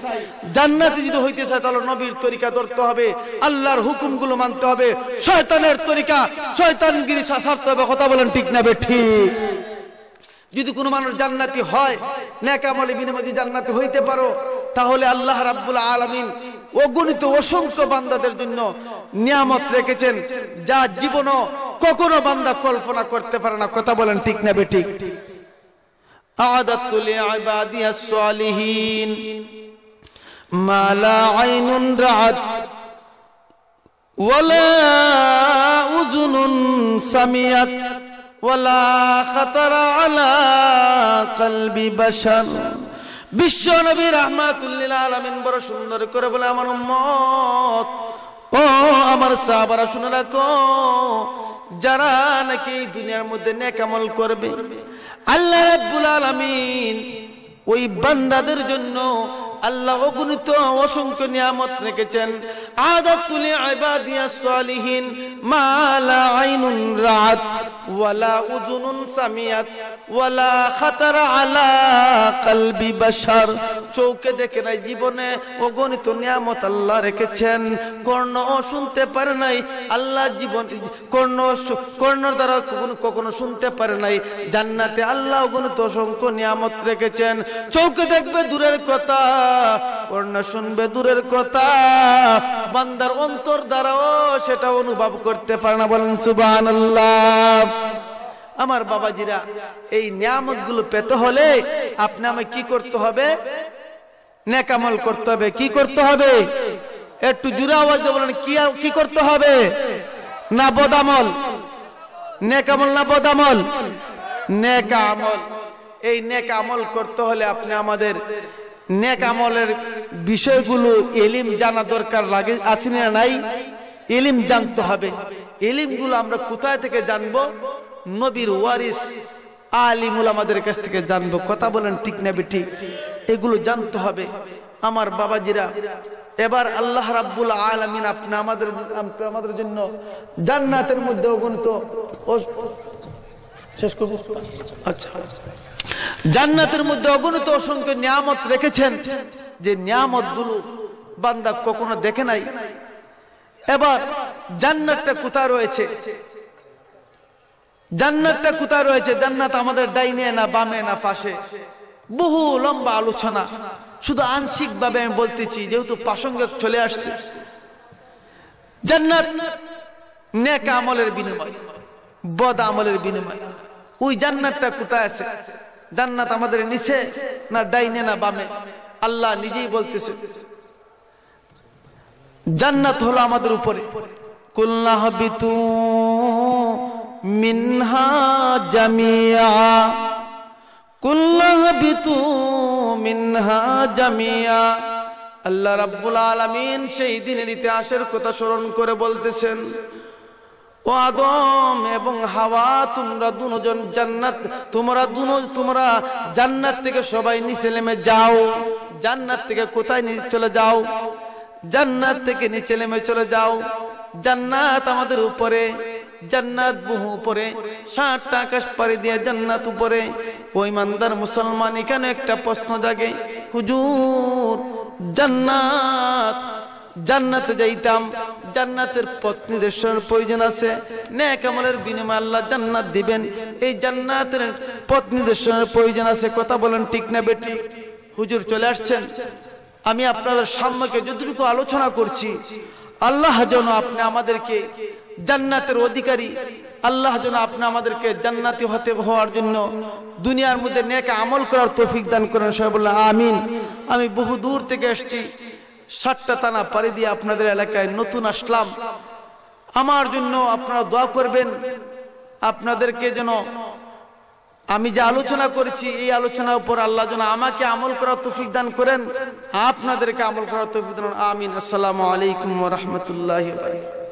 জান্নাতি যদি হইতে চাই তাহলে নবীর তরিকা ধরতে হবে আল্লাহর হুকুমগুলো মানতে হবে শয়তানের তরিকা শয়তানগিরি সারতে হবে কথা বলেন ঠিক না ঠিক যদি কোনো মানুষ জান্নাতি হয় ন্যাকামলে বিনিময় জান্নাতি হইতে পারো তাহলে আল্লাহ রাব্বুল আলমিন অগণিত অসংখ্য বান্দাদের জন্য নিয়ামত রেখেছেন যা জীবনও কখনো বান্দা কল্পনা করতে পারে না কথা বলেন ঠিক না বেটি আদাতুলিয়া ইবাদিয়াস বিশ্ব নবী রহমাতুল্লিল আলমিন বড় সুন্দর করে বলে আমার মত ও আমার সাহাবারা শুনে রাখো যারা নাকি দুনিয়ার মধ্যে নেকামল করবে আল্লাহ রাব্বুল আলমিন ওই বান্দাদের জন্য আল্লাহ অগণিত অসংখ্য নিয়ামত রেখেছেন আদাত তুলে আবাদিয়া সালিহীন মালা আইনুন রাত ওয়ালা উজুনুন সামিয়াত ওয়ালা খাতার আলা কালবি বাসার চৌকে দেখে নাই জীবনে অগণিত নিয়ামত আল্লাহ রেখেছেন কর্ণ শুনতে পারে নাই আল্লাহ জীবন কর্ণ কর্ণ দ্বারা কখনো শুনতে পারে নাই জান্নাতে আল্লাহ অগণিত অসংখ্য নিয়ামত রেখেছেন চৌকে দেখবে দূরের কথা শুনবে দূরের কথা বান্দার অন্তর দ্বারাও সেটা অনুভব করতে পারে না বলেন আল্লাহ আমার বাবাজিরা এই নিয়ামত গুলো পেতে হলে আপনি আমি কি করতে হবে নেকামল করতে হবে কি করতে হবে একটু জুড়ে আওয়াজ বলেন কি করতে হবে না বদামল নেকামল না বদামল নেকা আমল এই নেকামল আমল করতে হলে আপনি আমাদের নেক আমলের বিষয়গুলো এলিম জানা দরকার লাগে আছে না নাই এলিম জানতে হবে এলিমগুলো আমরা কোথায় থেকে জানবো নবীর ওয়ারিস আলিমুল আমাদের কাছ থেকে জানবো কথা বলেন ঠিক না ঠিক এগুলো জানতে হবে আমার বাবাজিরা এবার আল্লাহ রাব্বুল আলমিন আপনি আমাদের আমাদের জন্য জান্নাতের মধ্যে অগণিত শেষ করবো আচ্ছা আচ্ছা জান্নাতের মধ্যে অগণিত অসংখ্য নিয়ামত রেখেছেন যে নিয়ামত গুলো বান্দা কখনো দেখে নাই এবার জান্নাতটা কোথায় রয়েছে জান্নাতটা কোথায় রয়েছে জান্নাত আমাদের ডাইনে না বামে না পাশে বহু লম্বা আলোচনা শুধু আংশিক ভাবে আমি বলতেছি যেহেতু প্রাসঙ্গিক চলে আসছে জান্নাত নেক আমলের বিনিময় বদ আমলের বিনিময় ওই জান্নাতটা কোথায় আছে জান্নাত আমাদের নিচে না ডাইনে না বামে আল্লাহ নিজেই বলতেছে জান্নাত হলো আমাদের উপরে কুল্লাহ বিতু মিনহা জামিয়া কুল্লাহ বিতু মিনহা জামিয়া আল্লাহ রাব্বুল আলামিন সেই দিনের ইতিহাসের কথা স্মরণ করে বলতেছেন ও আদম এবং হাওয়া তোমরা দুজন জান্নাত তোমরা দুনো তোমরা জান্নাত থেকে সবাই নিচে নেমে যাও জান্নাত থেকে কোথায় চলে যাও জান্নাত থেকে নিচে নেমে চলে যাও জান্নাত আমাদের উপরে জান্নাত বহু উপরে ষাটটা আকাশ পাড়ি দিয়ে জান্নাত উপরে ওই মান্দার মুসলমান এখানে একটা প্রশ্ন জাগে হুজুর জান্নাত জান্নাতে যাইতাম জান্নাতের পত্নী নির্দেশনের প্রয়োজন আছে ন্যাক আমলের বিনিময় আল্লাহ জান্নাত দিবেন এই জান্নাতের পত্নী নির্দেশনের প্রয়োজন আছে কথা বলেন ঠিক না বেটি হুজুর চলে আসছেন আমি আপনাদের সামনেকে যতটুকু আলোচনা করছি আল্লাহ যেন আপনি আমাদেরকে জান্নাতের অধিকারী আল্লাহ যেন আপনি আমাদেরকে জান্নাতি হতে হওয়ার জন্য দুনিয়ার মধ্যে নেক আমল করার তৌফিক দান করেন সবাই বললেন আমিন আমি বহু দূর থেকে এসছি ষাটটা টানা পারি দিয়ে আপনাদের এলাকায় নতুন আসলাম আমার জন্য আপনারা দোয়া করবেন আপনাদেরকে যেন আমি যে আলোচনা করেছি এই আলোচনার উপর আল্লাহ যেন আমাকে আমল করার তফিক দান করেন আপনাদেরকে আমল করার তফিক দান আমিন আসসালামু আলাইকুম রহমতুল্লাহ